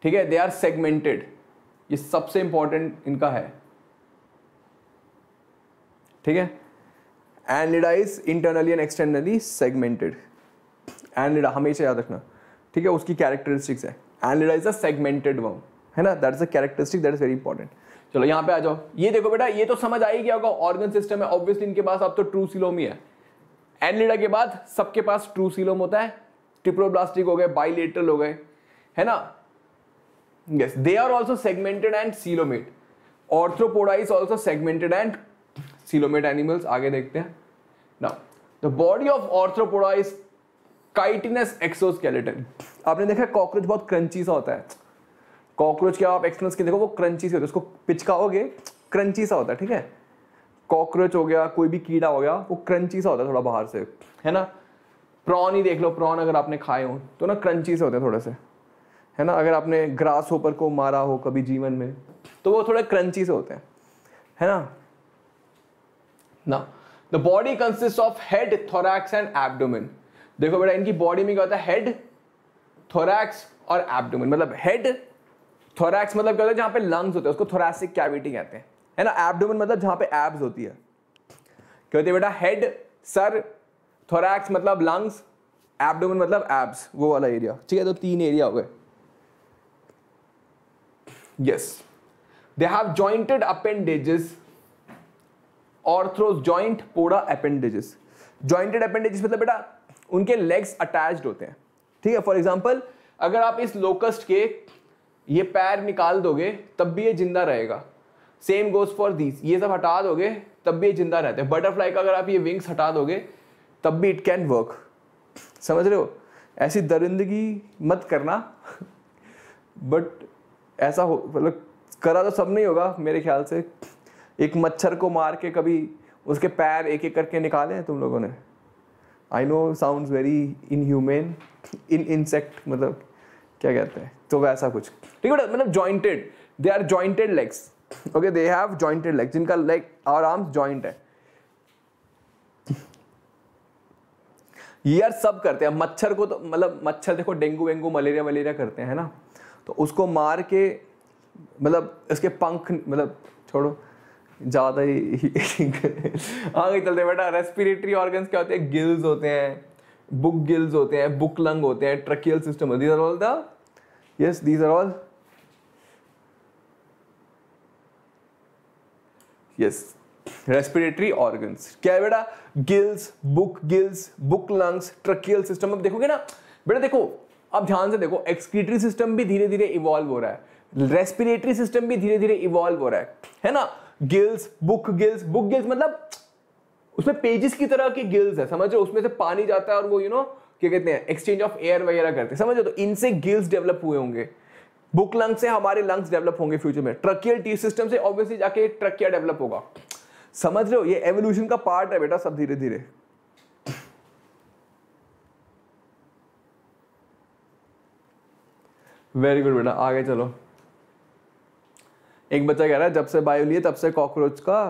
ठीक है दे आर सेगमेंटेड ये सबसे इंपॉर्टेंट इनका है ठीक है Annelida is internally and externally segmented Annelida हमेशा याद रखना ठीक है उसकी कैरेक्टरिस्टिक्स है Annelida is a segmented worm है ना that is a characteristic that is very important चलो यहां पे आ जाओ ये देखो बेटा ये तो समझ आई गया होगा ऑर्गन सिस्टम है ऑब्वियसली इनके पास अब तो ट्रू सिलोम ही है एनिडा के बाद सबके पास ट्रू सिलोम होता है टिप्रोब्लास्टिक हो गए बाइलेटरल हो गए है ना yes they are also segmented and coelomate orthopoda is also segmented and coelomate animals आगे देखते हैं now the body of orthopoda is chitinous exoskeleton आपने देखा कॉकरोच बहुत क्रंची सा होता है कॉकरोच क्या आप एक्सपीरियंस के देखो वो क्रंची से होता है उसको पिचकाओगे क्रंची सा होता है ठीक है कॉकरोच हो गया कोई भी कीड़ा हो गया वो क्रंची सा होता है थोड़ा बाहर से है ना प्रॉन ही देख लो प्रॉन अगर आपने खाए हो तो ना क्रंची से होते हैं थोड़े से है ना अगर आपने ग्रास होपर को मारा हो कभी जीवन में तो वो थोड़े क्रंची से होते हैं है ना ना the body consist of head thorax and abdomen देखो बेटा इनकी बॉडी में क्या होता है हेड थोरैक्स और एबडोमिन मतलब हेड थोरैक्स मतलब क्या होता है जहां पे लंग्स होते हैं उसको थोरैसिक कैविटी कहते हैं है ना एबडोमिन मतलब जहां पे एब्स होती है क्या होती है बेटा हेड सर थोरैक्स मतलब लंग्स एबडोमिन मतलब एब्स वो वाला एरिया ठीक है तो तीन एरिया हो गए Yes. They have jointed appendages arthros joint poda appendages jointed appendages मतलब बेटा उनके लेग्स अटैच्ड होते हैं ठीक है फॉर एग्जाम्पल अगर आप इस लोकस्ट के ये पैर निकाल दोगे तब भी ये जिंदा रहेगा सेम गोज फॉर दीज ये सब हटा दोगे तब भी ये जिंदा रहते हैं बटरफ्लाई का अगर आप ये विंग्स हटा दोगे तब भी इट कैन वर्क समझ रहे हो ऐसी दरिंदगी मत करना बट ऐसा हो मतलब करा तो सब नहीं होगा मेरे ख्याल से एक मच्छर को मार के कभी उसके पैर एक एक करके निकाले हैं तुम लोगों ने I know sound very inhuman in insect मतलब क्या कहते हैं तो वैसा कुछ ठीक है मतलब jointed they are jointed legs okay they have jointed leg जिनका लेग और आर्म्स जॉइंट है ये यार सब करते हैं मच्छर को तो मतलब मच्छर देखो डेंगू वेंगू मलेरिया मलेरिया करते हैं ना तो उसको मार के मतलब इसके पंख मतलब छोड़ो ज़्यादा ही आगे चलते बेटा रेस्पिरेटरी ऑर्गन्स क्या होते हैं गिल्स होते हैं बुक गिल्स होते हैं बुक लंग होते हैं ट्रकियल सिस्टम होती है all the yes these are all yes respiratory organs क्या है बेटा gills book gills book lungs tracheal system अब देखोगे ना बेटा देखो अब ध्यान से देखो एक्सक्रीटरी सिस्टम भी धीरे धीरे इवॉल्व हो रहा है रेस्पिरेटरी सिस्टम भी धीरे धीरे इवॉल्व हो रहा है है ना gills book gills book gills मतलब उसमें पेजेस की तरह की गिल्स है समझ रहे उसमें से पानी जाता है और वो यू you नो know, क्या कहते हैं एक्सचेंज ऑफ एयर वगैरह करते हैं समझ रहे तो इनसे गिल्स डेवलप हुए होंगे बुक लंग्स से हमारे लंग्स डेवलप होंगे फ्यूचर में ट्रकियल टी सिस्टम से ऑब्वियसली जाके ट्रकिया डेवलप होगा समझ रहे हो ये एवोल्यूशन का पार्ट है बेटा सब धीरे धीरे वेरी गुड बेटा आगे चलो एक बच्चा कह रहा है जब से बायो लिए तब से कॉकरोच का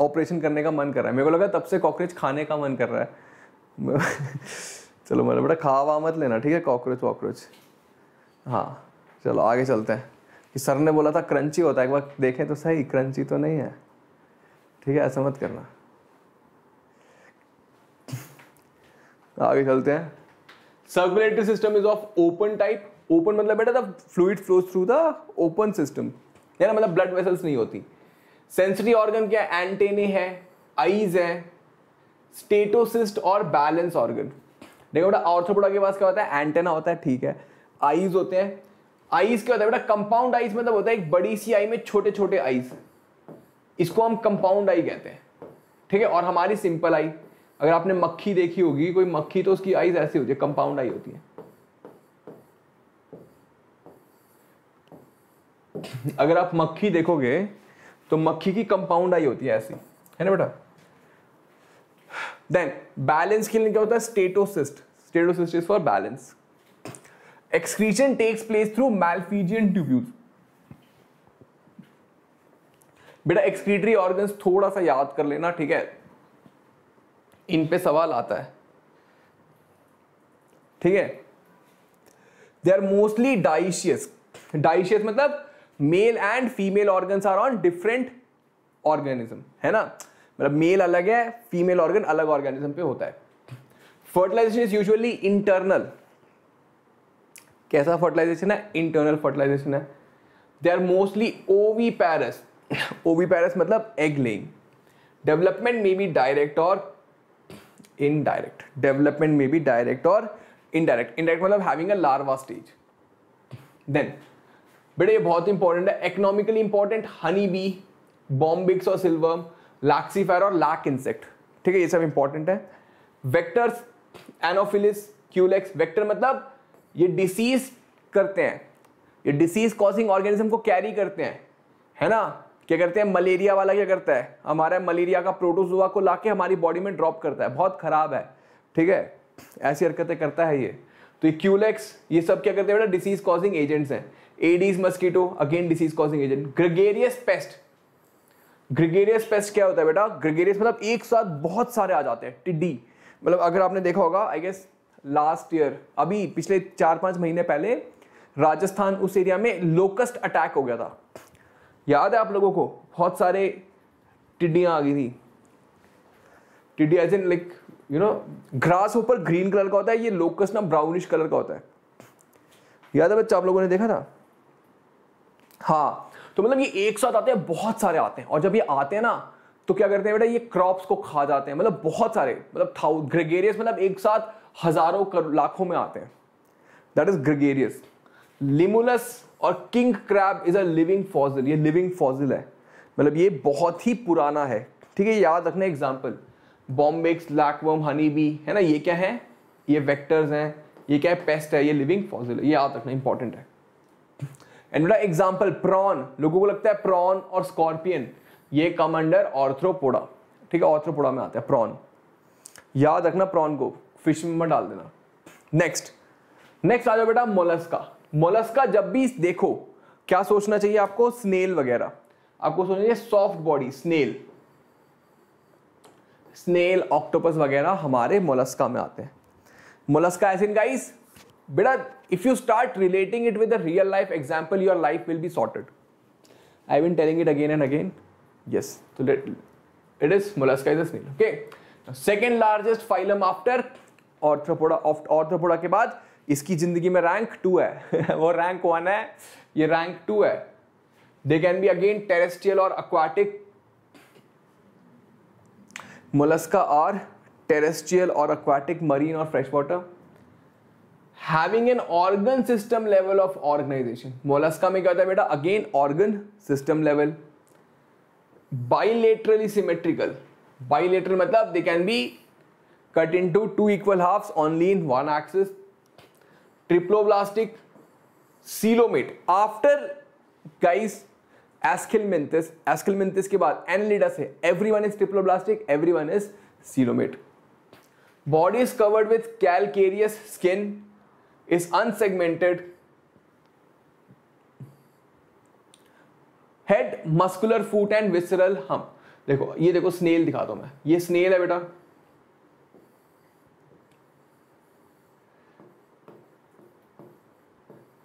ऑपरेशन करने का मन कर रहा है मेरे को लगा तब से कॉकरोच खाने का मन कर रहा है चलो मेरा बेटा खावा मत लेना ठीक है कॉकरोच वॉकरोच हाँ चलो आगे चलते हैं कि सर ने बोला था क्रंची होता है एक बार देखें तो सही क्रंची तो नहीं है ठीक है ऐसा मत करना आगे चलते हैं circulatory system is of open type open मतलब बेटा the fluid flows through the open system है ना मतलब ब्लड वेसल्स नहीं होती सेंसरी ऑर्गन क्या एंटेने है आईज है स्टेटोसिस्ट और बैलेंस ऑर्गन देखो बेटा ऑर्थोपोडा के पास क्या होता है एंटेना होता है ठीक है आईज होते हैं आईज क्या होता है बेटा कंपाउंड आईज मतलब होता है एक बड़ी सी आई में छोटे छोटे आईज इसको हम कंपाउंड आई कहते हैं ठीक है और हमारी सिंपल आई अगर आपने मक्खी देखी होगी कोई मक्खी तो उसकी आईज ऐसी होती है कंपाउंड आई होती है अगर आप मक्खी देखोगे तो मक्खी की कंपाउंड आई होती है ऐसी है ना बेटा देन बैलेंस के लिए क्या होता है statocyst statocyst is for balance excretion takes place through malpighian tubule बेटा एक्सक्रीटरी ऑर्गन्स थोड़ा सा याद कर लेना ठीक है इन पे सवाल आता है ठीक है they are mostly dioecious dioecious मतलब male and female organ are on different organism है ना मतलब मेल अलग है फीमेल ऑर्गन अलग ऑर्गेनिज्म पे होता है फर्टिलाइजेशन इज यूजली इंटरनल कैसा फर्टिलाइजेशन है इंटरनल फर्टिलाइजेशन है they are mostly oviparous oviparous मतलब एग लेइंग डेवलपमेंट में बी डायरेक्ट और इनडायरेक्ट डेवलपमेंट में बी डायरेक्ट और इनडायरेक्ट इनडायरेक्ट मतलब having a larva stage then बेटा ये बहुत इंपॉर्टेंट है economically important honey bee Bombyx और सिल्वर लैक्सीफायर और लैक इंसेक्ट ठीक है ये सब इंपॉर्टेंट है वेक्टर्स एनोफिलिस क्यूलेक्स वेक्टर मतलब ये डिसीज करते हैं ये डिसीज कॉजिंग ऑर्गेनिज्म को कैरी करते हैं है ना क्या करते हैं मलेरिया वाला क्या करता है हमारा मलेरिया का प्रोटोजुआ को लाके हमारी बॉडी में ड्रॉप करता है बहुत खराब है ठीक है ऐसी हरकतें करता है ये तो ये क्यूलेक्स ये सब क्या करते हैं बेटा डिसीज कॉजिंग एजेंट्स हैं Aedes mosquito again disease causing agent gregarious pest gregarious pest क्या होता है बेटा ग्रेगेरियस मतलब एक साथ बहुत सारे आ जाते हैं टिड्डी मतलब अगर आपने देखा होगा आई गेस लास्ट ईयर अभी पिछले चार पांच महीने पहले राजस्थान उस एरिया में लोकस्ट अटैक हो गया था याद है आप लोगों को बहुत सारे टिड्डियां आ गई थी टिड्डी as in like you know grass ऊपर ग्रीन कलर का होता है ये लोकस ना ब्राउनिश कलर का होता है याद है बच्चा आप लोगों ने देखा था हाँ तो मतलब ये एक साथ आते हैं बहुत सारे आते हैं और जब ये आते हैं ना तो क्या करते हैं बेटा ये क्रॉप्स को खा जाते हैं मतलब बहुत सारे मतलब थाउ ग्रेगेरियस मतलब एक साथ हजारों लाखों में आते हैं दैट इज ग्रेगेरियस लिमुलस और king crab is a living fossil ये लिविंग फॉजिल है मतलब ये बहुत ही पुराना है ठीक है याद रखना example Bombyx lacworm honey bee है ना ये क्या है ये वेक्टर्स हैं ये क्या है पेस्ट है ये लिविंग फॉजिल है ये याद रखना इंपॉर्टेंट है एंड बेटा एग्जाम्पल प्रॉन लोगों को लगता है प्रॉन और स्कॉर्पियन ये कम अंडर ऑर्थ्रोपोडा ठीक है ऑर्थ्रोपोडा में आता है प्रॉन याद रखना प्रॉन को फिश में डाल देना नेक्स्ट नेक्स्ट आ जाओ बेटा मोलस्का मोलस्का जब भी देखो क्या सोचना चाहिए आपको स्नेल वगैरह आपको सोचना चाहिए soft body snail snail octopus वगैरह हमारे मोलस्का में आते हैं मोलस्का ऐसे गाइस बेटा if you start relating it with a real life example your life will be sorted I been telling it again and again yes तो it is Mollusca is largest phylum after Arthropoda के बाद इसकी जिंदगी में रैंक टू है वो रैंक वन है ये रैंक टू है they can be again terrestrial और अक्वाटिक मोलस्का और टेरेस्ट्रियल और अक्वाटिक मरीन और fresh water having an organ system level of organisation Mollusca में क्या होता है बेटा again organ system level bilaterally symmetrical bilateral मतलब they can be cut in to two equal half only in one axis triploblastic coelomate after guys Aschelminthes Aschelminthes के बाद एनलिडस है everyone is triploblastic everyone is coelomate body is covered with calcareous skin is unsegmented head muscular foot and visceral hump देखो ये देखो स्नेल दिखा दो मैं ये स्नेल है बेटा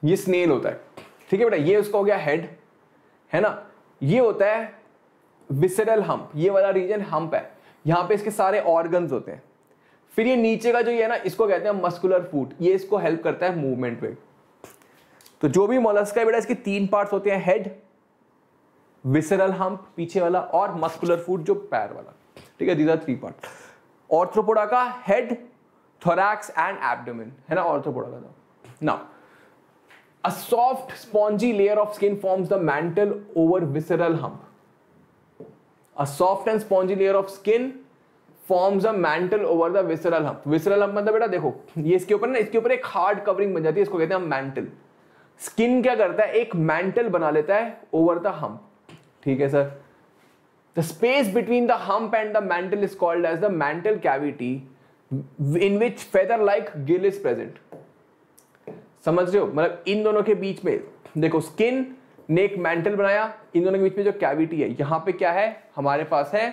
ये स्नेल होता है ठीक है बेटा ये उसका हो गया हेड है ना ये होता है विसरल हम्प ये वाला रीजन हम्प है यहां पे इसके सारे ऑर्गन्स होते हैं फिर ये नीचे का जो ये है ना इसको कहते हैं मस्कुलर फूट ये इसको हेल्प करता है मूवमेंट में तो जो भी मोलस्का है बेटा इसके तीन पार्ट्स होते हैं हेड विसरल हम्प पीछे वाला और मस्कुलर फूट जो पैर वाला ठीक है these are three part Arthropoda का हेड थोरैक्स एंड एबडोमिन है ना ऑर्थ्रोपोडा का now A soft, spongy layer of skin forms the mantle over visceral hump. A soft and spongy layer of skin forms a mantle over the visceral hump visceral hump मतलब बेटा देखो ये इसके ऊपर ना इसके ऊपर एक हार्ड कवरिंग बन जाती है इसको कहते हैं मैंटल स्किन क्या करता है एक मैंटल बना लेता है ओवर द हम्प ठीक है sir the space between the hump and the mantle is called as the mantle cavity in which feather like gill is present समझ रहे हो मतलब इन दोनों के बीच में देखो स्किन ने एक मैंटल बनाया इन दोनों के बीच में जो कैविटी है यहां पे क्या है हमारे पास है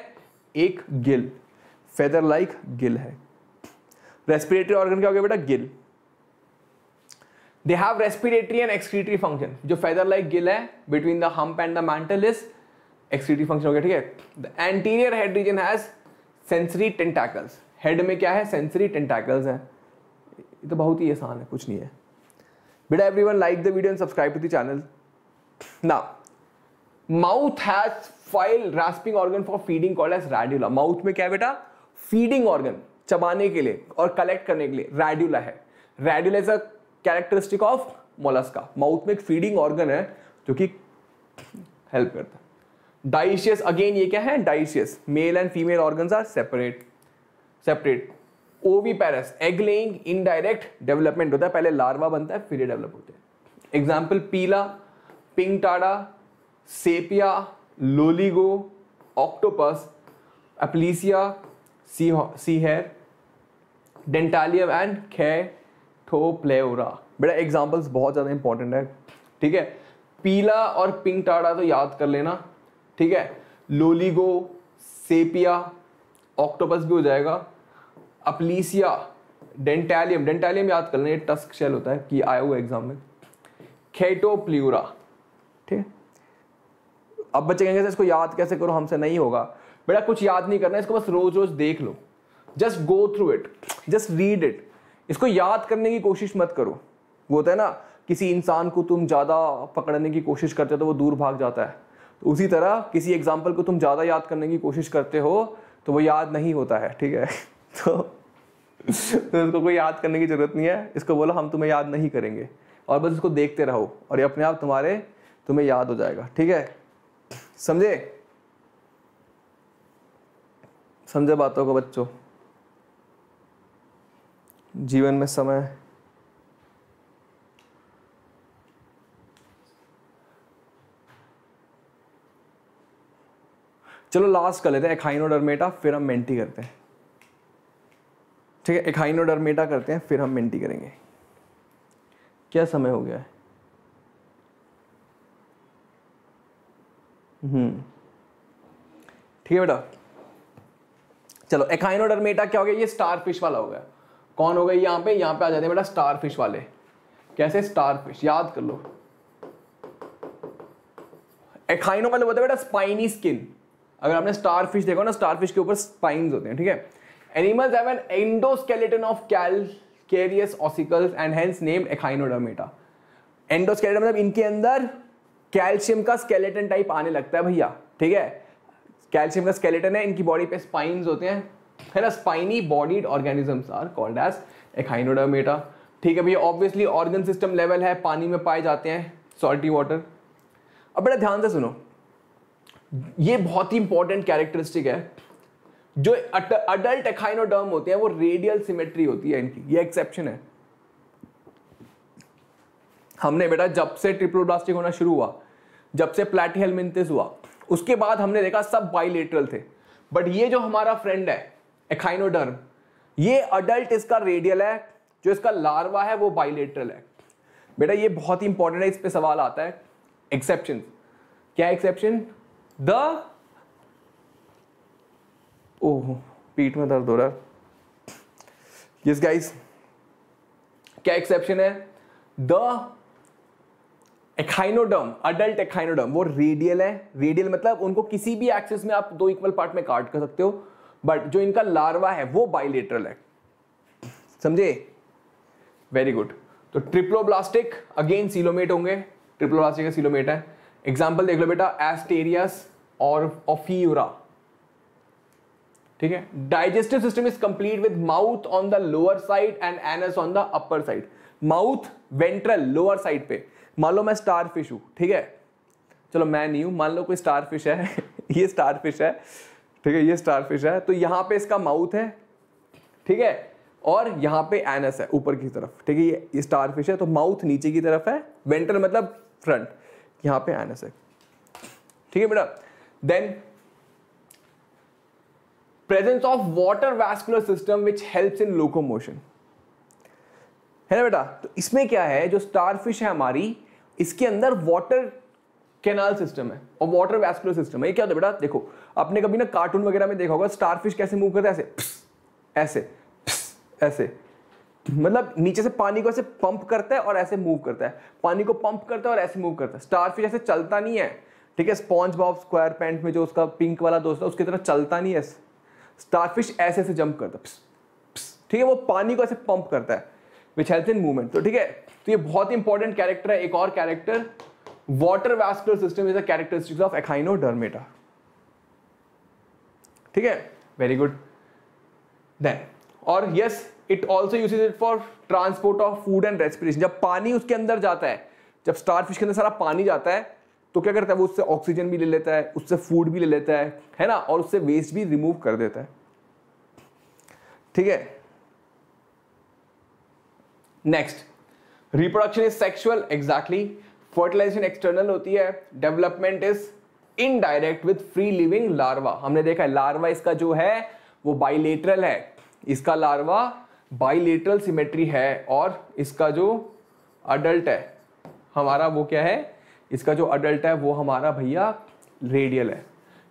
एक गिल फेदर लाइक गिल है रेस्पिरेटरी ऑर्गन क्या हो गया बेटा gill they have respiratory and excretory function जो फेदर लाइक गिल है between the hump and the mantle is excretory function हो गया ठीक है anterior head region has sensory tentacles head में क्या है सेंसरी टेंटैकल्स हैं ये तो बहुत ही आसान है कुछ नहीं है बेटा every one like the video and subscribe to the channel ना mouth has file rasping organ for feeding call as radula mouth में क्या है बेटा फीडिंग ऑर्गन चबाने के लिए और कलेक्ट करने के लिए रेड्यूला है radula is a characteristic of Mollusca mouth में एक फीडिंग ऑर्गन है जो कि हेल्प करता है डाइशियस अगेन ये क्या है dioecious male and female organ are separate separate oviparous egg laying indirect development होता है पहले लार्वा बनता है फिर ये डेवलप होते हैं example Pila Pinctada Sepia Loligo octopus Aplysia sea sea hare, Dentalium and Chaetopleura बेटा एग्जाम्पल्स बहुत ज़्यादा इंपॉर्टेंट है ठीक है पीला और पिंक टाड़ा तो याद कर लेना ठीक है लोलीगो सेपिया ऑक्टोपस भी हो जाएगा अपलीसिया डेंटालियम डेंटालियम याद कर लेना टस्क शेल होता है कि आया हुआ एग्जाम में खेटो खेटोप्ल्यूरा ठीक है अब बच्चे कहेंगे इसको याद कैसे करो हमसे नहीं होगा बेटा कुछ याद नहीं करना इसको बस रोज रोज देख लो just go through it just read it इसको याद करने की कोशिश मत करो वो होता है ना किसी इंसान को तुम ज़्यादा पकड़ने की कोशिश करते हो तो वो दूर भाग जाता है तो उसी तरह किसी एग्जाम्पल को तुम ज़्यादा याद करने की कोशिश करते हो तो वो याद नहीं होता है ठीक है तो तो इसको कोई याद करने की ज़रूरत नहीं है इसको बोलो हम तुम्हें याद नहीं करेंगे और बस इसको देखते रहो और ये अपने आप तुम्हारे तुम्हें याद हो जाएगा ठीक है समझे समझे बातों को बच्चों जीवन में समय चलो लास्ट कर लेते हैं एखाइनोडर्मेटा फिर हम मेंटी करते हैं ठीक है एखाइनोडर्मेटा करते हैं फिर हम मेंटी करेंगे क्या समय हो गया है हम्म ठीक है बेटा चलो एकाइनोडर्मेटा क्या हो गया ये स्टार फिश वाला हो गया कौन हो गया यहाँ पे यहाँ पे आ जाते हैं बेटा स्टार फिश वाले कैसे स्टार फिश याद कर लो एकाइनो मतलब होता है बेटा स्पाइनी स्किन अगर आपने स्टार फिश देखो ना स्टार फिश के ऊपर स्पाइन होते हैं ठीक है animals have an endoskeleton of calcareous ossicle and hence name Echinodermata endoskeleton मतलब इनके अंदर कैल्शियम का स्केलेटन टाइप आने लगता है भैया ठीक है कैल्शियम का स्केलेटन है इनकी बॉडी पे स्पाइन होते हैं है ना spiny bodied organisms are called as Echinodermata ठीक है भैया ऑब्वियसली ऑर्गन सिस्टम लेवल है पानी में पाए जाते हैं सॉल्टी वाटर अब बड़ा ध्यान से सुनो ये बहुत ही इंपॉर्टेंट कैरेक्टरिस्टिक है जो अडल्ट एखाइनोडर्म होते हैं वो रेडियल सिमेट्री होती है इनकी ये एक्सेप्शन है हमने बेटा जब से ट्रिप्लोब्लास्टिक होना शुरू हुआ जब से प्लेटिहेलमिंथिस हुआ उसके बाद हमने देखा सब बाइलेटरल थे बट ये जो हमारा फ्रेंड है एखाइनोडर्म ये अडल्ट इसका रेडियल है जो इसका लार्वा है वो बाइलेटरल है बेटा ये बहुत ही इंपॉर्टेंट है इस पर सवाल आता है एक्सेप्शन क्या एक्सेप्शन द ओह पीठ में दर्द हो रहा है यस गाइस क्या एक्सेप्शन है द एखाइनोडम अडल्ट एखाइनोडम वो रेडियल है रेडियल मतलब उनको किसी भी एक्सिस में आप दो इक्वल पार्ट में काट कर सकते हो बट जो इनका लार्वा है वो बाइलेटरल है समझे वेरी गुड तो ट्रिप्लोब्लास्टिक अगेन सीलोमेट होंगे ट्रिप्लोब्लास्टिक का सीलोमेट है एग्जाम्पल देख लो बेटा एस्टेरियस और ऑफियोरा ठीक है digestive system is complete with mouth on the lower side and anus on the upper side mouth ventral lower side पे मान लो मैं स्टार फिश हूँ ठीक है चलो मैं नहीं हूँ मान लो कोई स्टार फिश है ये स्टार फिश है ठीक है ये स्टार फिश है तो यहाँ पे इसका माउथ है ठीक है और यहाँ पे एनस है ऊपर की तरफ ठीक है ये, स्टार फिश है तो माउथ नीचे की तरफ है वेंटर मतलब फ्रंट यहाँ पे एनस है ठीक है बेटा then presence of water vascular system which helps in locomotion है ना बेटा तो इसमें क्या है जो स्टार फिश है हमारी इसके अंदर वाटर कैनाल सिस्टम है और वाटर वैस्कुलर सिस्टम है ये क्या होता है बेटा देखो आपने कभी ना कार्टून वगैरह में देखा होगा स्टारफिश कैसे मूव करता है ऐसे ऐसे ऐसे मतलब नीचे से पानी को ऐसे पंप करता है और ऐसे मूव करता है पानी को पंप करता है और ऐसे मूव करता है स्टारफिश ऐसे चलता नहीं है ठीक है स्पॉन्ज बॉब स्क्वायर पैंट में जो उसका पिंक वाला दोस्त है उसकी तरह चलता नहीं है स्टारफिश ऐसे ऐसे जंप करता है ठीक है वो पानी को ऐसे पंप करता है विच हेल्प इन मूवमेंट तो ठीक है तो ये बहुत ही इंपॉर्टेंट कैरेक्टर है एक और character water vascular system is a characteristics of echino Echinodermata ठीक है वेरी गुड देन और yes it also use it for transport of food and respiration जब पानी उसके अंदर जाता है जब स्टार फिश के अंदर सारा पानी जाता है तो क्या करता है वो उससे ऑक्सीजन भी ले लेता है उससे फूड भी ले लेता है है ना और उससे वेस्ट भी रिमूव कर देता है ठीक है next reproduction is sexual exactly fertilization external होती है development is indirect with free living larva हमने देखा है लार्वा इसका जो है वो बाइलेटरल है इसका लार्वा बाइलेटरल सिमेट्री है और इसका जो अडल्ट है हमारा वो क्या है इसका जो अडल्ट है वो हमारा भैया रेडियल है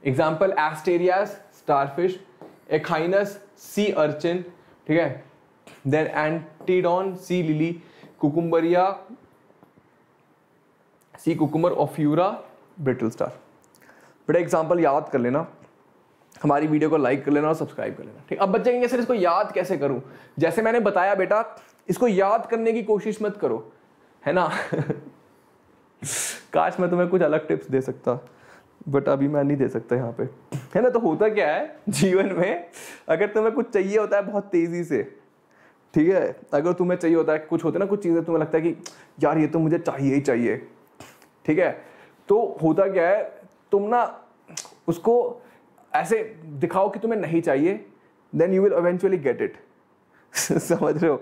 example Asterias starfish Echinus sea urchin ठीक है then Antedon sea lily Cucumaria sea cucumber Ophiura brittle star बड़े एग्जाम्पल याद कर लेना हमारी वीडियो को लाइक कर लेना और सब्सक्राइब कर लेना ठीक अब बच्चे कहेंगे सर इसको याद कैसे करूं जैसे मैंने बताया बेटा इसको याद करने की कोशिश मत करो है ना काश मैं तुम्हें कुछ अलग टिप्स दे सकता बट अभी मैं नहीं दे सकता यहाँ पे है ना तो होता क्या है जीवन में अगर तुम्हें कुछ चाहिए होता है बहुत तेज़ी से ठीक है अगर तुम्हें चाहिए होता है कुछ होते ना कुछ चीज़ें तुम्हें लगता है कि यार ये तो मुझे चाहिए ही चाहिए ठीक है तो होता क्या है तुम ना उसको ऐसे दिखाओ कि तुम्हें नहीं चाहिए then you will eventually get it समझ रहे हो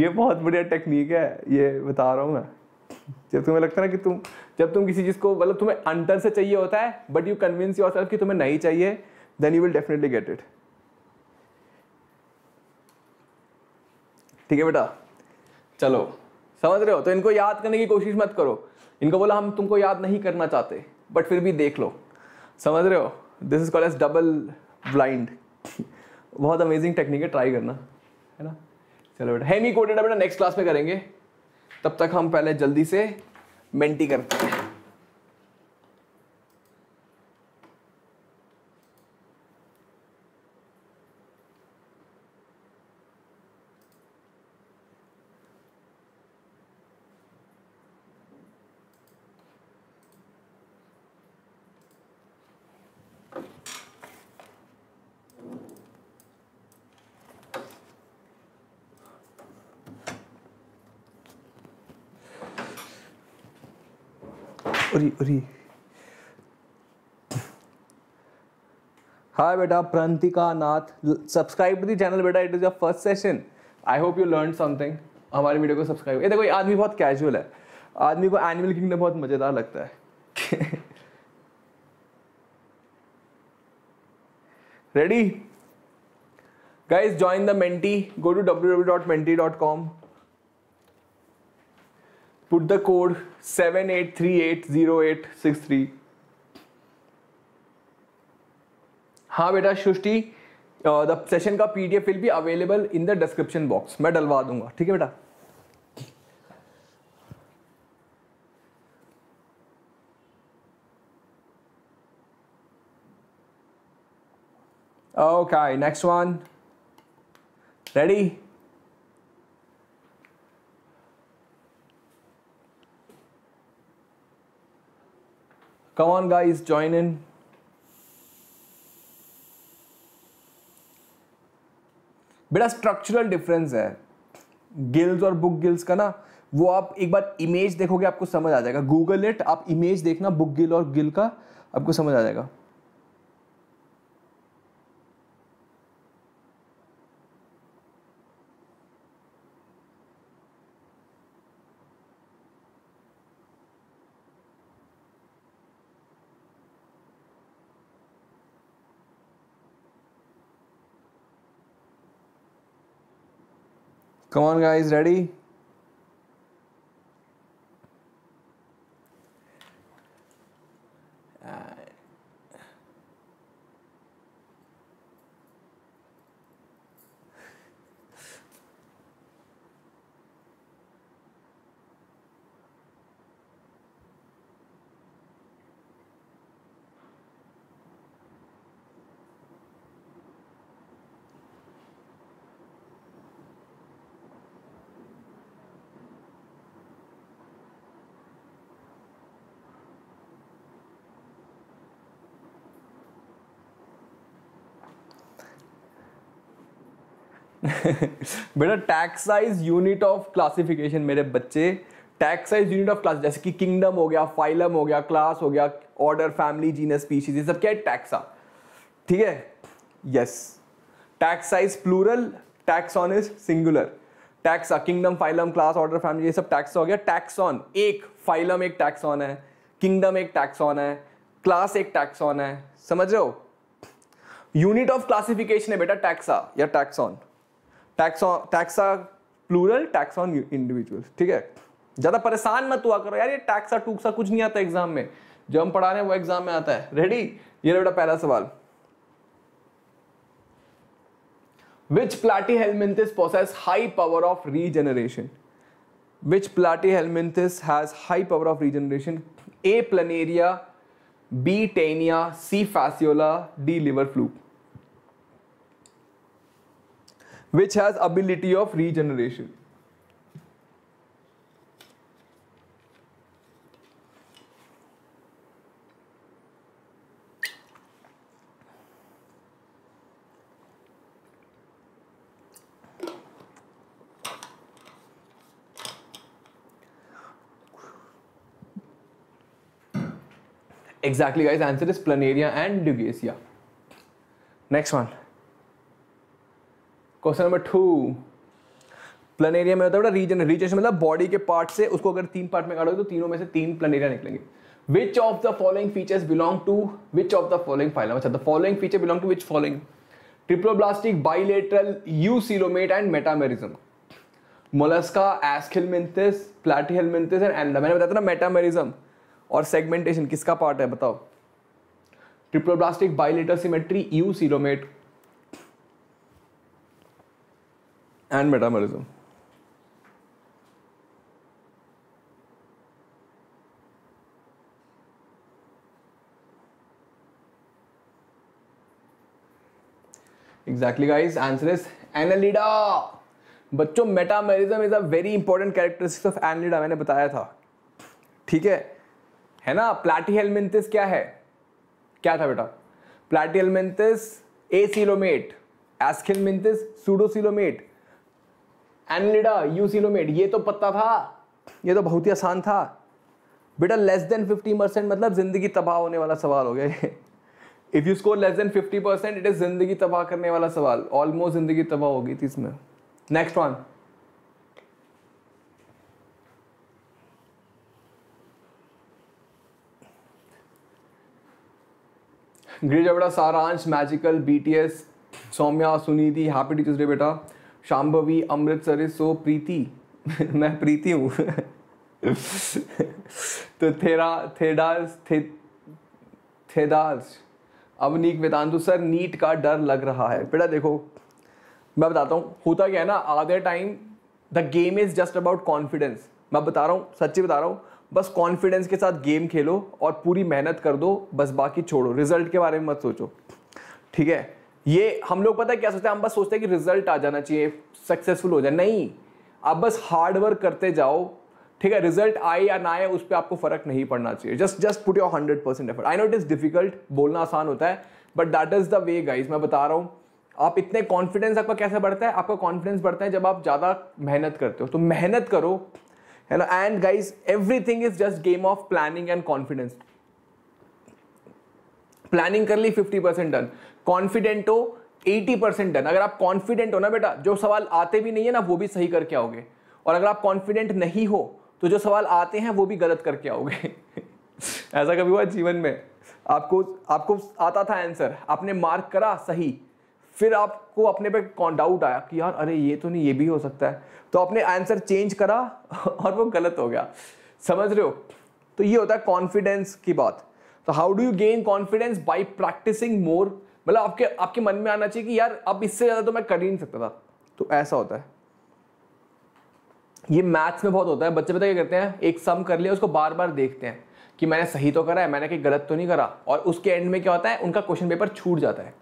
ये बहुत बढ़िया टेक्निक है ये बता रहा हूँ मैं जब तुम्हें लगता है ना कि तुम जब तुम किसी चीज़ को मतलब तुम्हें अंतर से चाहिए होता है but you convince yourself कि तुम्हें नहीं चाहिए then you will definitely get it ठीक है बेटा चलो समझ रहे हो तो इनको याद करने की कोशिश मत करो इनको बोला हम तुमको याद नहीं करना चाहते बट फिर भी देख लो समझ रहे हो this is call as double blind बहुत अमेजिंग टेक्निक है ट्राई करना है ना चलो बेटा हैमी कोटेड बेटा नेक्स्ट क्लास में करेंगे तब तक हम पहले जल्दी से मेंटी करते हैं छपरी हाय बेटा Prantika Nath subscribe to the channel बेटा it is your first session I hope you learn something हमारे वीडियो को सब्सक्राइब ये देखो आदमी बहुत कैजुअल है आदमी को एनिमल किंगडम बहुत मजेदार लगता है ready guys join the Menti go to W W dot Menti dot com code seven eight eight three zero eight six three हाँ बेटा सृष्टि द सेशन का पीडीएफ विल भी available in the description box मैं डलवा दूंगा ठीक है बेटा okay next one ready Come on guys, join in. बेटा स्ट्रक्चरल डिफरेंस है गिल्स और बुक गिल्स का ना वो आप एक बार इमेज देखोगे आपको समझ आ जाएगा गूगल इट आप इमेज देखना बुक गिल और गिल का आपको समझ आ जाएगा Come on guys, ready? बेटा taxa is unit of classification मेरे बच्चे taxa is unit of class जैसे कि किंगडम हो गया फाइलम हो गया क्लास हो गया ऑर्डर फैमिली जीनस स्पीशीज ये सब क्या है टैक्सा ठीक है yes taxa is plural taxon is singular taxa kingdom phylum class order family ये सब टैक्स हो गया टैक्स ऑन एक फाइलम एक टैक्स ऑन है किंगडम एक टैक्स ऑन है क्लास एक टैक्स ऑन है समझ रहे हो यूनिट ऑफ क्लासिफिकेशन है बेटा टैक्सा या taxon taxon taxa plural taxon individual ठीक है ज़्यादा परेशान मत हुआ करो यार ये टैक्सा टूक्सा कुछ नहीं आता एग्जाम में जो हम पढ़ा रहे हैं वो एग्जाम में आता है रेडी ये बेटा पहला सवाल which Platyhelminthes possess high power of regeneration which Platyhelminthes has high power of regeneration A Planaria B Taenia C Fasciola D liver fluke which has ability of regeneration. Exactly guys, answer is planaria and Dugesia. Next one. Question number two Planaria में होता है बेटा रीजन रीजन मतलब बॉडी के पार्ट से उसको अगर तीन पार्ट में काटोगे तो तीनों में से तीन प्लेनेरिया निकलेंगे which of the following features belong to which of the following phylum अच्छा the following feature belong to which following triploblastic bilateral eucoelomate and metamerism Mollusca Aschelminthes Platyhelminthes and Annelida मैंने बताया था ना मेटामेरिज्म और सेगमेंटेशन किसका पार्ट है बताओ triploblastic bilateral symmetry eucoelomate and metabolism. Exactly guys, answer is Annelida. बच्चों metamerism is a very important characteristics of Annelida मैंने बताया था ठीक है है ना प्लाटी हेलमिंथिस क्या है क्या था बेटा Platyhelminthes acoelomate Aschelminthes pseudocoelomate Annelida eucoelomate ये तो पता था ये तो बहुत ही आसान था बेटा लेस देन फिफ्टी परसेंट मतलब ज़िंदगी तबाह होने वाला सवाल हो गया if you score less than fifty percent it is ज़िंदगी तबाह करने वाला सवाल ऑलमोस्ट ज़िंदगी तबाह हो गई थी इसमें नेक्स्ट वन ग्रीजा बेटा Saransh magical BTS Saumya Suniti happy teachers day बेटा शाम्भवी अमृतसर सो प्रीति मैं प्रीति हूँ तो थेरा थेडास थे थेदार्स अवनीक वेदांतु तो सर नीट का डर लग रहा है बेटा देखो मैं बताता हूँ होता क्या है ना आधे time the game is just about confidence मैं बता रहा हूँ सच्ची बता रहा हूँ बस कॉन्फिडेंस के साथ गेम खेलो और पूरी मेहनत कर दो बस बाकी छोड़ो रिजल्ट के बारे में मत सोचो ठीक है ये हम लोग पता है क्या सोचते हैं हम बस सोचते हैं कि रिजल्ट आ जाना चाहिए सक्सेसफुल हो जाए नहीं आप बस हार्ड वर्क करते जाओ ठीक है रिजल्ट आए या ना आए उस पर आपको फर्क नहीं पड़ना चाहिए just just put your hundred percent effort I know it is difficult बोलना आसान होता है but that is the way guys मैं बता रहा हूँ आप इतने कॉन्फिडेंस आपका कैसे बढ़ता है आपका कॉन्फिडेंस बढ़ता है जब आप ज़्यादा मेहनत करते हो तो मेहनत करो है ना and guys everything is just game of planning and confidence planning कर ली फिफ्टी परसेंट डन कॉन्फिडेंट हो 80 परसेंट डन अगर आप कॉन्फिडेंट हो ना बेटा जो सवाल आते भी नहीं है ना वो भी सही करके आओगे और अगर आप कॉन्फिडेंट नहीं हो तो जो सवाल आते हैं वो भी गलत करके आओगे ऐसा कभी हुआ जीवन में आपको आपको आता था आंसर आपने मार्क करा सही फिर आपको अपने पे डाउट आया कि यार अरे ये तो नहीं ये भी हो सकता है तो आपने आंसर चेंज करा और वो गलत हो गया समझ रहे हो तो ये होता है कॉन्फिडेंस की बात तो how do you gain confidence by practising more मतलब आपके आपके मन में आना चाहिए कि यार अब इससे ज़्यादा तो मैं कर ही नहीं सकता था तो ऐसा होता है ये मैथ्स में बहुत होता है बच्चे पता क्या करते हैं एक सम कर लिया उसको बार बार देखते हैं कि मैंने सही तो करा है मैंने कहीं गलत तो नहीं करा और उसके एंड में क्या होता है उनका क्वेश्चन पेपर छूट जाता है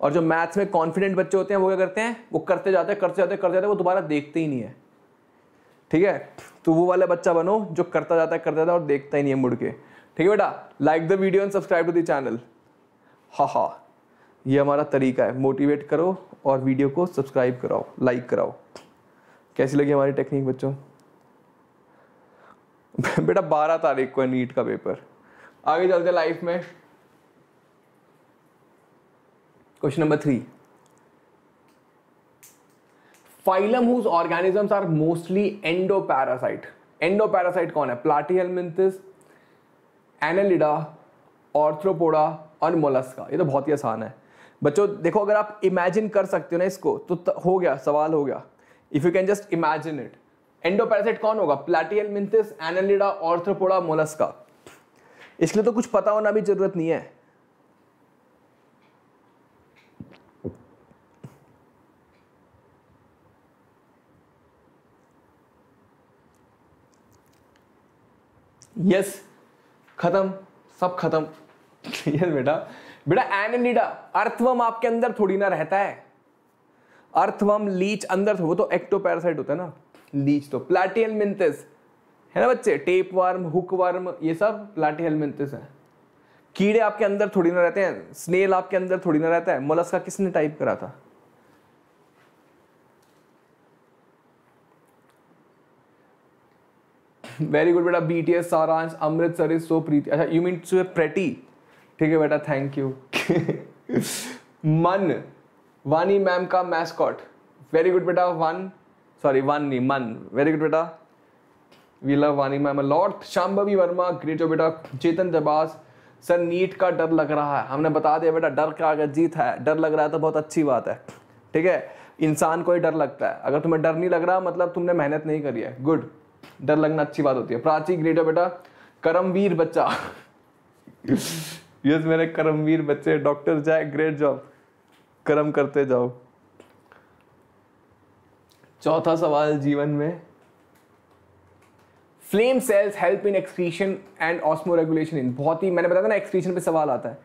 और जो मैथ्स में कॉन्फिडेंट बच्चे होते हैं वो क्या करते हैं वो करते जाते हैं करते जाते करते जाते वो दोबारा देखते ही नहीं है ठीक है तो वो वाला बच्चा बनो जो करता जाता है करता जाता है और देखता ही नहीं है मुड़ के ठीक है बेटा like the video and subscribe to the channel हाँ हाँ ये हमारा तरीका है मोटिवेट करो और वीडियो को सब्सक्राइब कराओ लाइक कराओ कैसी लगी हमारी टेक्निक बच्चों बेटा बारह तारीख को है नीट का पेपर आगे चलते लाइफ में question number three phylum whose organisms are mostly endoparasite endoparasite कौन है प्लाटीहेलमिंथिस एनेलिडा ऑर्थ्रोपोडा और मोलस्का ये तो बहुत ही आसान है बच्चों देखो अगर आप इमेजिन कर सकते हो ना इसको तो त, हो गया सवाल हो गया if you can just imagine it endoparasite कौन होगा Platyhelminthes Annelida Arthropoda Mollusca इसके लिए तो कुछ पता होना भी जरूरत नहीं है यस yes, खत्म सब खत्म यस yes, बेटा बेटा एनिडा अर्थवम आपके अंदर थोड़ी ना रहता है अर्थवम लीच अंदर वो तो एक्टोपैरासाइट होता है ना लीच तो प्लाटियल मिंतिस है ना बच्चे टेप वर्म हुक वर्म ये सब प्लाटियल मिंतिस है कीड़े आपके अंदर थोड़ी ना रहते हैं स्नेल आपके अंदर थोड़ी ना रहता है मोलस्का किसने टाइप करा था वेरी गुड बेटा बीटीएस सारांश अमृतसर इज सो प्रीति अच्छा यू मीन सो प्रेटी ठीक है बेटा थैंक यू मन वानी मैम का मैस्कॉट वेरी गुड बेटा वन सॉरी वन नहीं मन वेरी गुड बेटा we love Vani ma'am lord Shambhavi Verma ग्रेटो बेटा चेतन जबास सर नीट का डर लग रहा है हमने बता दिया बेटा डर का अगर जीत है डर लग रहा है तो बहुत अच्छी बात है ठीक है इंसान को ही डर लगता है अगर तुम्हें डर नहीं लग रहा मतलब तुमने मेहनत नहीं करी है गुड डर लगना अच्छी बात होती है प्राची ग्रेटो बेटा करमवीर बच्चा यस मेरे करमवीर बच्चे डॉक्टर जाए ग्रेट जॉब कर्म करते जाओ चौथा सवाल जीवन में flame cells help in excretion and osmoregulation in बहुत ही मैंने बताया था ना एक्सक्रीशन पे सवाल आता है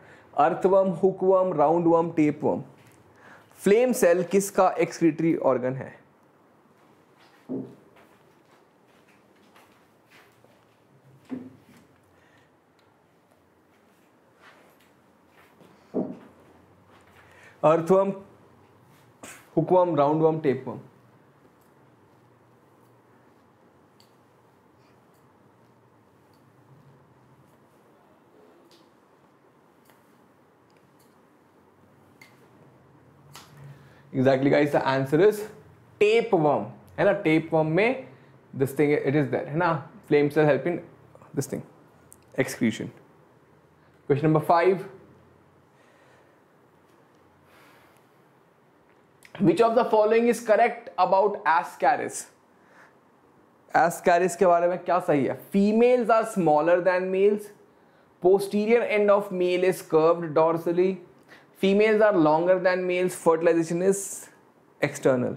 earthworm worm tapeworm flame cell किसका एक्सक्रीटरी ऑर्गन है earthworm hookworm worm tapeworm exactly guys the answer is tapeworm है ना टेप वर्म में this thing it is there है ना flames are helping this thing excretion question number five which of the following is correct about Ascaris Ascaris के बारे में क्या सही है females are smaller than males posterior end of mail is curved dorsally females are longer than males fertilization is external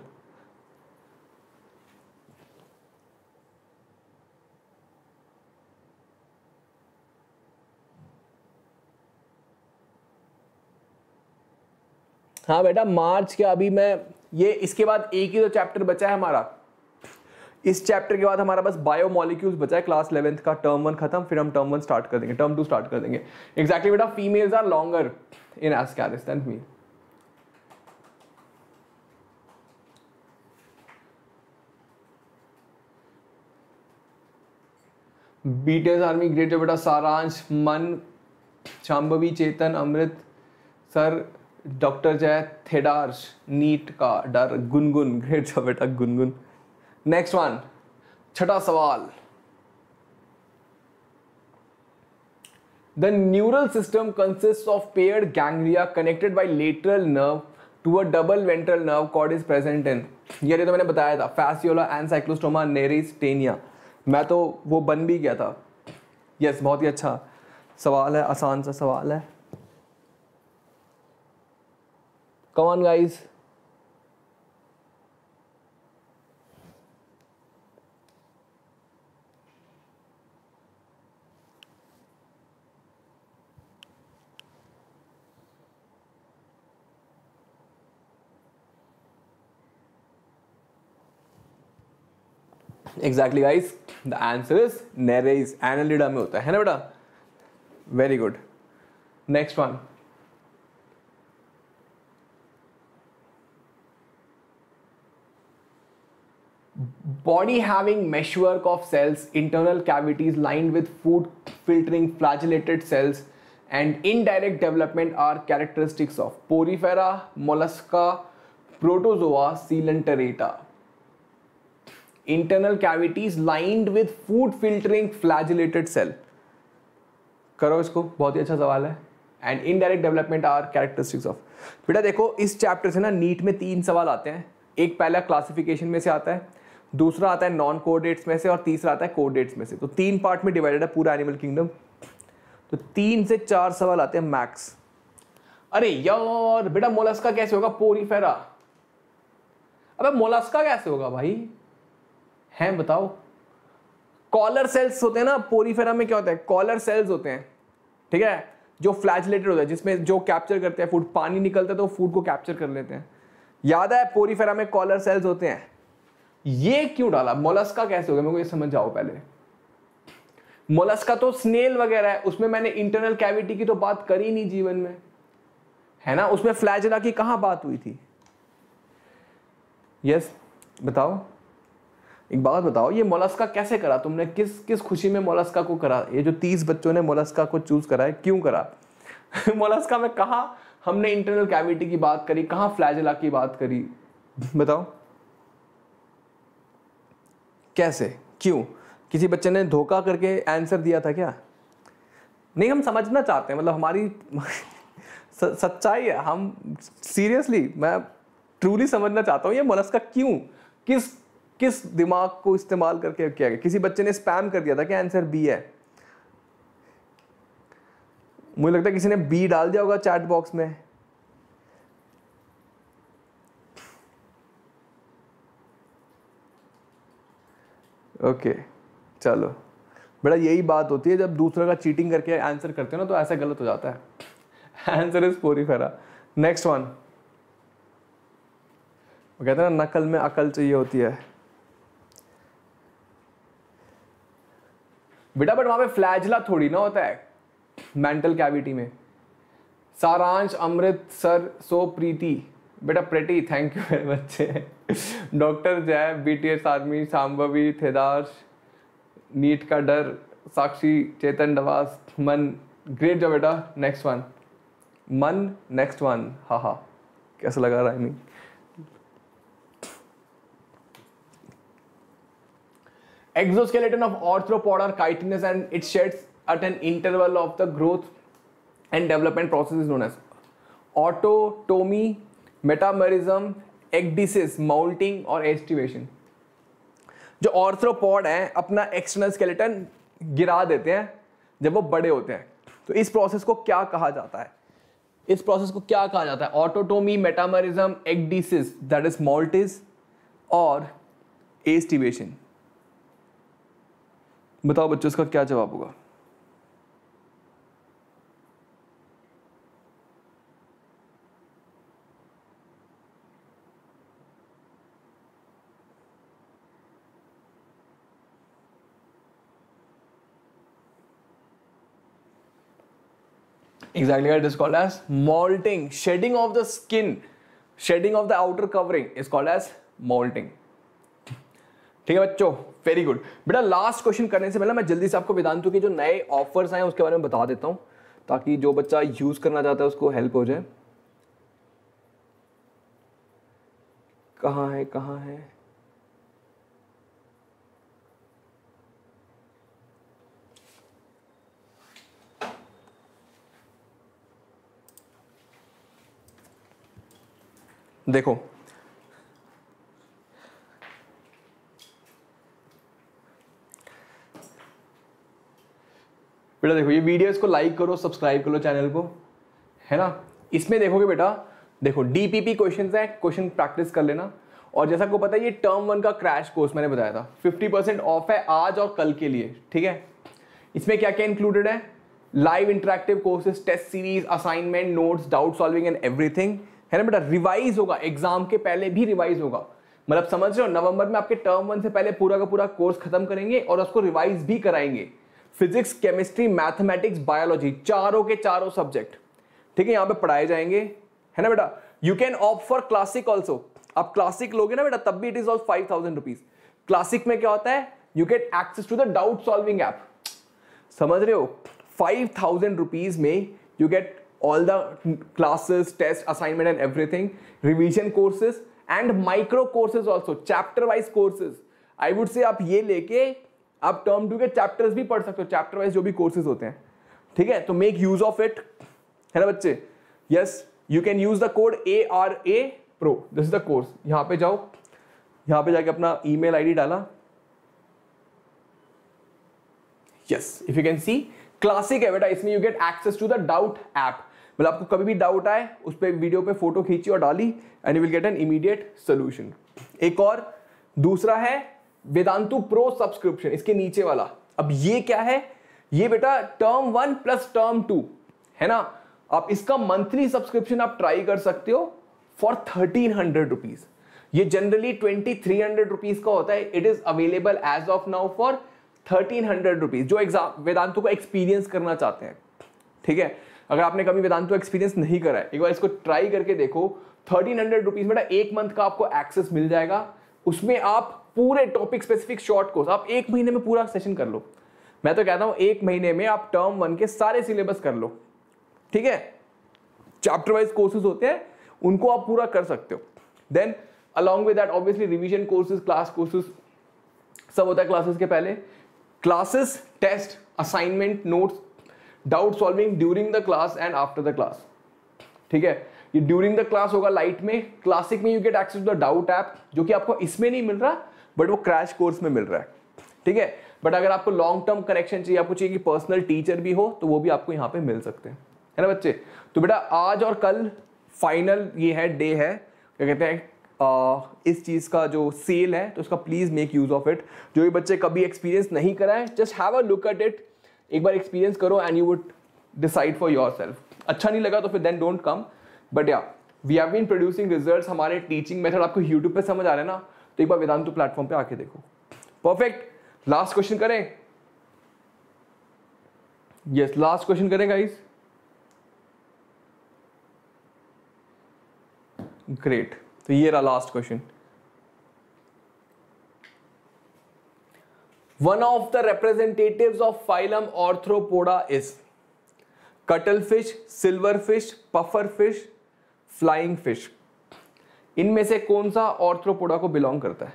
हाँ बेटा मार्च के अभी मैं ये इसके बाद एक ही तो चैप्टर बचा है हमारा इस चैप्टर के बाद हमारा बस बायो मॉलिक्यूल्स बचा है क्लास इलेवेंथ का टर्म वन खत्म फिर हम टर्म वन स्टार्ट कर देंगे टर्म टू स्टार्ट कर देंगे एग्जैक्टली बेटा फीमेल्स आर लॉन्गर इन एस्कैरिस्तान मी बीटेस आर्मी ग्रेटर बेटा सारांश मन शाम्भवी चेतन अमृत सर डॉक्टर जय थेडार्स नीट का डर गुनगुन ग्रेट छो बेटा गुनगुन नेक्स्ट वन छठा सवाल the neural system consist of pair ganglia connected by lateral nerve to a double ventral nerve cord is present in ये तो मैंने बताया था फैसियोला एंड साइक्लोस्टोमा नेरिस्टेनिया मैं तो वो बन भी गया था यस yes, बहुत ही अच्छा सवाल है आसान सा सवाल है Come on, guys. Exactly, guys. The answer is Nereis Annelida. Very good. Next one. body having meshwork of cells, internal cavities lined with food filtering flagellated cells and indirect development are characteristics of porifera, mollusca, protozoa, coelenterata. Internal cavities lined with food filtering flagellated cell. करो इसको बहुत ही अच्छा सवाल है and indirect development are characteristics of बेटा देखो इस चैप्टर से ना नीट में तीन सवाल आते हैं एक पहला क्लासिफिकेशन में से आता है दूसरा आता है नॉन कोडेट्स में से और तीसरा आता है कोडेट्स में से तो तीन पार्ट में डिवाइडेड है पूरा एनिमल किंगडम तो तीन से चार सवाल आते हैं मैक्स अरे यार बेटा मोलस्का कैसे होगा पोरी फेरा अबे मोलस्का कैसे होगा भाई हैं बताओ कॉलर सेल्स होते हैं ना पोरीफेरा में क्या होता है कॉलर सेल्स होते हैं ठीक है जो फ्लैजलेटेड होता है जिसमें जो कैप्चर करते हैं फूड पानी निकलता है तो फूड को कैप्चर कर लेते हैं याद है पोरीफेरा में कॉलर सेल्स होते हैं ये क्यों डाला मोलस्का कैसे हो गया मेरे को ये समझ जाओ पहले मोलस्का तो स्नेल वगैरह है उसमें मैंने इंटरनल कैविटी की तो बात करी नहीं जीवन में है ना उसमें फ्लैजरा की कहां बात हुई थी यस yes, बताओ एक बात बताओ ये मोलस्का कैसे करा तुमने किस किस खुशी में मोलस्का को करा ये जो तीस बच्चों ने मोलस्का को चूज करा है क्यों करा मोलस्का में कहा हमने इंटरनल कैविटी की बात करी कहा फ्लैजला की बात करी बताओ कैसे क्यों किसी बच्चे ने धोखा करके आंसर दिया था क्या नहीं हम समझना चाहते हैं मतलब हमारी सच्चाई है हम सीरियसली मैं ट्रूली समझना चाहता हूँ ये मोलस्का क्यों किस किस दिमाग को इस्तेमाल करके किया गया किसी बच्चे ने स्पैम कर दिया था कि आंसर बी है मुझे लगता है किसी ने बी डाल दिया होगा चैट बॉक्स में ओके चलो बेटा यही बात होती है जब दूसरे का चीटिंग करके आंसर करते हो ना तो ऐसा गलत हो जाता है आंसर इज पूरी पोरीफेरा नेक्स्ट वन वो कहते हैं ना नकल में अकल चाहिए होती है बेटा बट वहां पे फ्लैजला थोड़ी ना होता है मेंटल कैविटी में सारांश अमृत सर सो प्रीति बेटा pretty thank you very much doctor Jay B T S army Shambhavi थेदार्श नीट का डर साक्षी चेतन डवास मन ग्रेट जो बेटा next one Man next one हा हा कैसा लगा रहा है मी exoskeleton of arthropod are chitinous and it sheds at an interval of the growth and development process is known as autotomy metamerism ecdysis moulting और एस्टिवेशन जो ऑर्थ्रोपॉड हैं अपना एक्सटर्नल स्केलेटन गिरा देते हैं जब वो बड़े होते हैं तो इस प्रोसेस को क्या कहा जाता है इस प्रोसेस को क्या कहा जाता है autotomy metamerism ecdysis that is moulting और एस्टिवेशन बताओ बच्चों इसका क्या जवाब होगा exactly what it is called as molting shedding of the skin shedding of the outer covering is called as molting ठीक है बच्चों वेरी गुड बेटा लास्ट क्वेश्चन करने से पहले मैं जल्दी से आपको वेदांतु के जो नए ऑफर्स आए उसके बारे में बता देता हूँ ताकि जो बच्चा यूज़ करना चाहता है उसको हेल्प हो जाए कहाँ है कहाँ है देखो बेटा देखो ये वीडियो इसको लाइक करो सब्सक्राइब करो चैनल को है ना इसमें देखोगे बेटा देखो डीपीपी क्वेश्चन है क्वेश्चन प्रैक्टिस कर लेना और जैसा आपको पता है ये टर्म वन का क्रैश कोर्स मैंने बताया था 50 परसेंट ऑफ है आज और कल के लिए ठीक है इसमें क्या क्या इंक्लूडेड है live interactive courses test series assignment notes doubt solving and everything है ना बेटा रिवाइज होगा एग्जाम के पहले भी रिवाइज होगा मतलब समझ रहे हो नवंबर में आपके टर्म वन से पहले पूरा का पूरा कोर्स खत्म करेंगे और उसको रिवाइज भी कराएंगे फिजिक्स केमिस्ट्री मैथमेटिक्स बायोलॉजी चारों के चारों सब्जेक्ट ठीक है यहाँ पे पढ़ाए जाएंगे है ना बेटा you can opt for classic also आप क्लासिक लोगे ना बेटा तब भी it is all five thousand rupees classic में क्या होता है you get access to the doubt solving app समझ रहे हो फाइव थाउजेंड रुपीज में you get all the classes, test, assignment and everything, revision courses and micro courses also, chapter wise courses. I would say aap ye leke aap term 2 ke chapters bhi पढ़ sakte ho chapter wise jo bhi courses hote hain theek hai to make use of it hai na bacche yes you can use the code ara pro this is the course yahan pe jao पे जाओ यहाँ पे जाके अपना ईमेल आईडी डाला yes if you can see classic avatar is mean you get access to the doubt app मतलब आपको कभी भी डाउट आए उस पर वीडियो पे फोटो खींची और डाली and you will get an immediate solution एक और दूसरा है वेदांतु प्रो सब्सक्रिप्शन इसके नीचे वाला अब ये क्या है ये बेटा term one plus term two है ना आप इसका मंथली सब्सक्रिप्शन आप ट्राई कर सकते हो फॉर थर्टीन हंड्रेड रुपीज ये generally twenty three hundred rupees का होता है it is available as of now for thirteen hundred rupees जो एग्जाम वेदांतु को एक्सपीरियंस करना चाहते हैं ठीक है अगर आपने कभी वेदांतो एक्सपीरियंस नहीं करा है एक बार इसको ट्राई करके देखो थर्टीन हंड्रेड रुपीज़ बेटा एक मंथ का आपको एक्सेस मिल जाएगा उसमें आप पूरे टॉपिक स्पेसिफिक शॉर्ट कोर्स आप एक महीने में पूरा सेशन कर लो मैं तो कहता हूं एक महीने में आप टर्म वन के सारे सिलेबस कर लो ठीक है चैप्टर वाइज कोर्सेज होते हैं उनको आप पूरा कर सकते हो then along with that obviously revision courses class courses सब होता है क्लासेस के पहले classes test assignment notes doubt solving during the class and after the class ठीक है ये ड्यूरिंग द क्लास होगा लाइट में क्लासिक में you get access to the doubt app जो कि आपको इसमें नहीं मिल रहा बट वो क्रैश कोर्स में मिल रहा है ठीक है बट अगर आपको लॉन्ग टर्म कनेक्शन चाहिए आपको चाहिए कि पर्सनल टीचर भी हो तो वो भी आपको यहाँ पे मिल सकते हैं है ना बच्चे तो बेटा आज और कल फाइनल ये है डे है क्या कहते हैं इस चीज़ का जो सेल है तो उसका please make use of it जो भी बच्चे कभी एक्सपीरियंस नहीं कराएं just have a look at it एक बार एक्सपीरियंस करो and you would decide for yourself अच्छा नहीं लगा तो फिर देन डोंट कम बट या we have been producing result हमारे टीचिंग मेथड आपको यूट्यूब पर समझ आ रहा है ना तो एक बार वेदांतु प्लेटफॉर्म पर आके देखो परफेक्ट लास्ट क्वेश्चन करें यस लास्ट क्वेश्चन करें गाइस ग्रेट तो ये रहा last question one of the representative of phylum arthropoda is cuttlefish silverfish pufferfish flying fish इनमें से कौन सा ऑर्थ्रोपोडा को बिलोंग करता है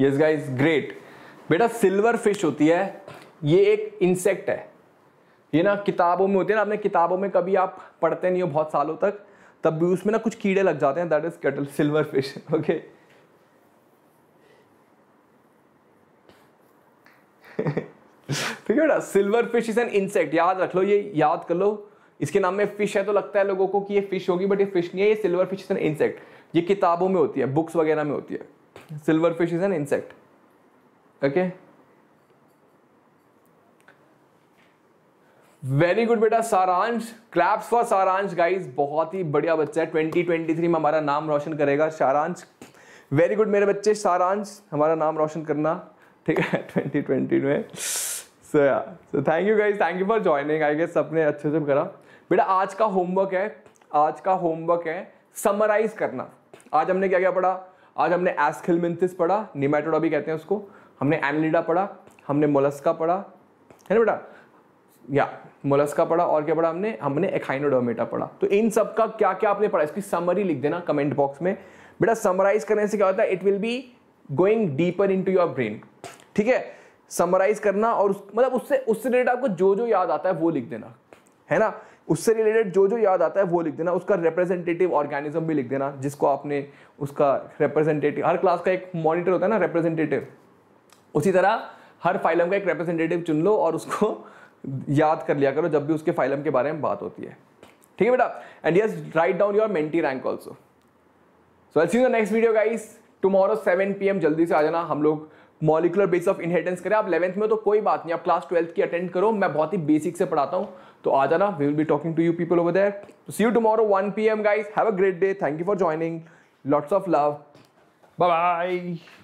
यस गाइस ग्रेट बेटा सिल्वर फिश होती है ये एक इंसेक्ट है ये ना किताबों में होती है ना आपने किताबों में कभी आप पढ़ते नहीं हो बहुत सालों तक तब भी उसमें ना कुछ कीड़े लग जाते हैं that is cattle silverfish okay ठीक है बेटा silverfish is an insect याद रख लो ये याद कर लो इसके नाम में फिश है तो लगता है लोगों को कि ये फिश होगी बट ये फिश नहीं है ये silverfish is an insect ये किताबों में होती है बुक्स वगैरह में होती है silverfish is an insect okay very good बेटा सारांश क्लैप्स फॉर सारांश गाइस बहुत ही बढ़िया बच्चा है 2023 में हमारा नाम रोशन करेगा सारांश वेरी गुड मेरे बच्चे सारांश हमारा नाम रोशन करना ठीक है 2020 में सो या so thank you guys thank you for joining I guess सबने अच्छे से करा बेटा आज का होमवर्क है आज का होमवर्क है समराइज करना आज हमने क्या क्या पढ़ा आज हमने एस्खिलमिंथिस पढ़ा निमेटोडा भी कहते हैं उसको हमने एनलिडा पढ़ा हमने मोलस्का पढ़ा है ना बेटा या मोलस्का पढ़ा और क्या पढ़ा हमने हमने एखाइनोडोमेटा पढ़ा तो इन सब का क्या क्या आपने पढ़ा इसकी समरी लिख देना कमेंट बॉक्स में बेटा समराइज करने से क्या होता है it will be going deeper to your brain ठीक है समराइज करना और उस, मतलब उससे उससे रिलेटेड आपको जो जो याद आता है वो लिख देना है ना उससे रिलेटेड जो जो याद आता है वो लिख देना उसका रिप्रेजेंटेटिव ऑर्गेनिज्म भी लिख देना जिसको आपने उसका रिप्रेजेंटेटिव हर क्लास का एक मॉनिटर होता है ना रिप्रेजेंटेटिव उसी तरह हर फाइलम का एक रिप्रेजेंटेटिव चुन लो और उसको याद कर लिया करो जब भी उसके फाइलम के बारे में बात होती है ठीक है बेटा and yes write down your Menti rank also so L C next video guys tomorrow 7 PM जल्दी से आ जाना हम लोग मॉलिकुलर बेस ऑफ इनहेरिटेंस करें आप इलेवंथ में तो कोई बात नहीं आप क्लास ट्वेल्थ की अटेंड करो मैं बहुत ही बेसिक से पढ़ाता हूँ तो आ जाना we will be talking to you people over there see you tomorrow 1 PM guys have a great day thank you for joining lots of love bye bye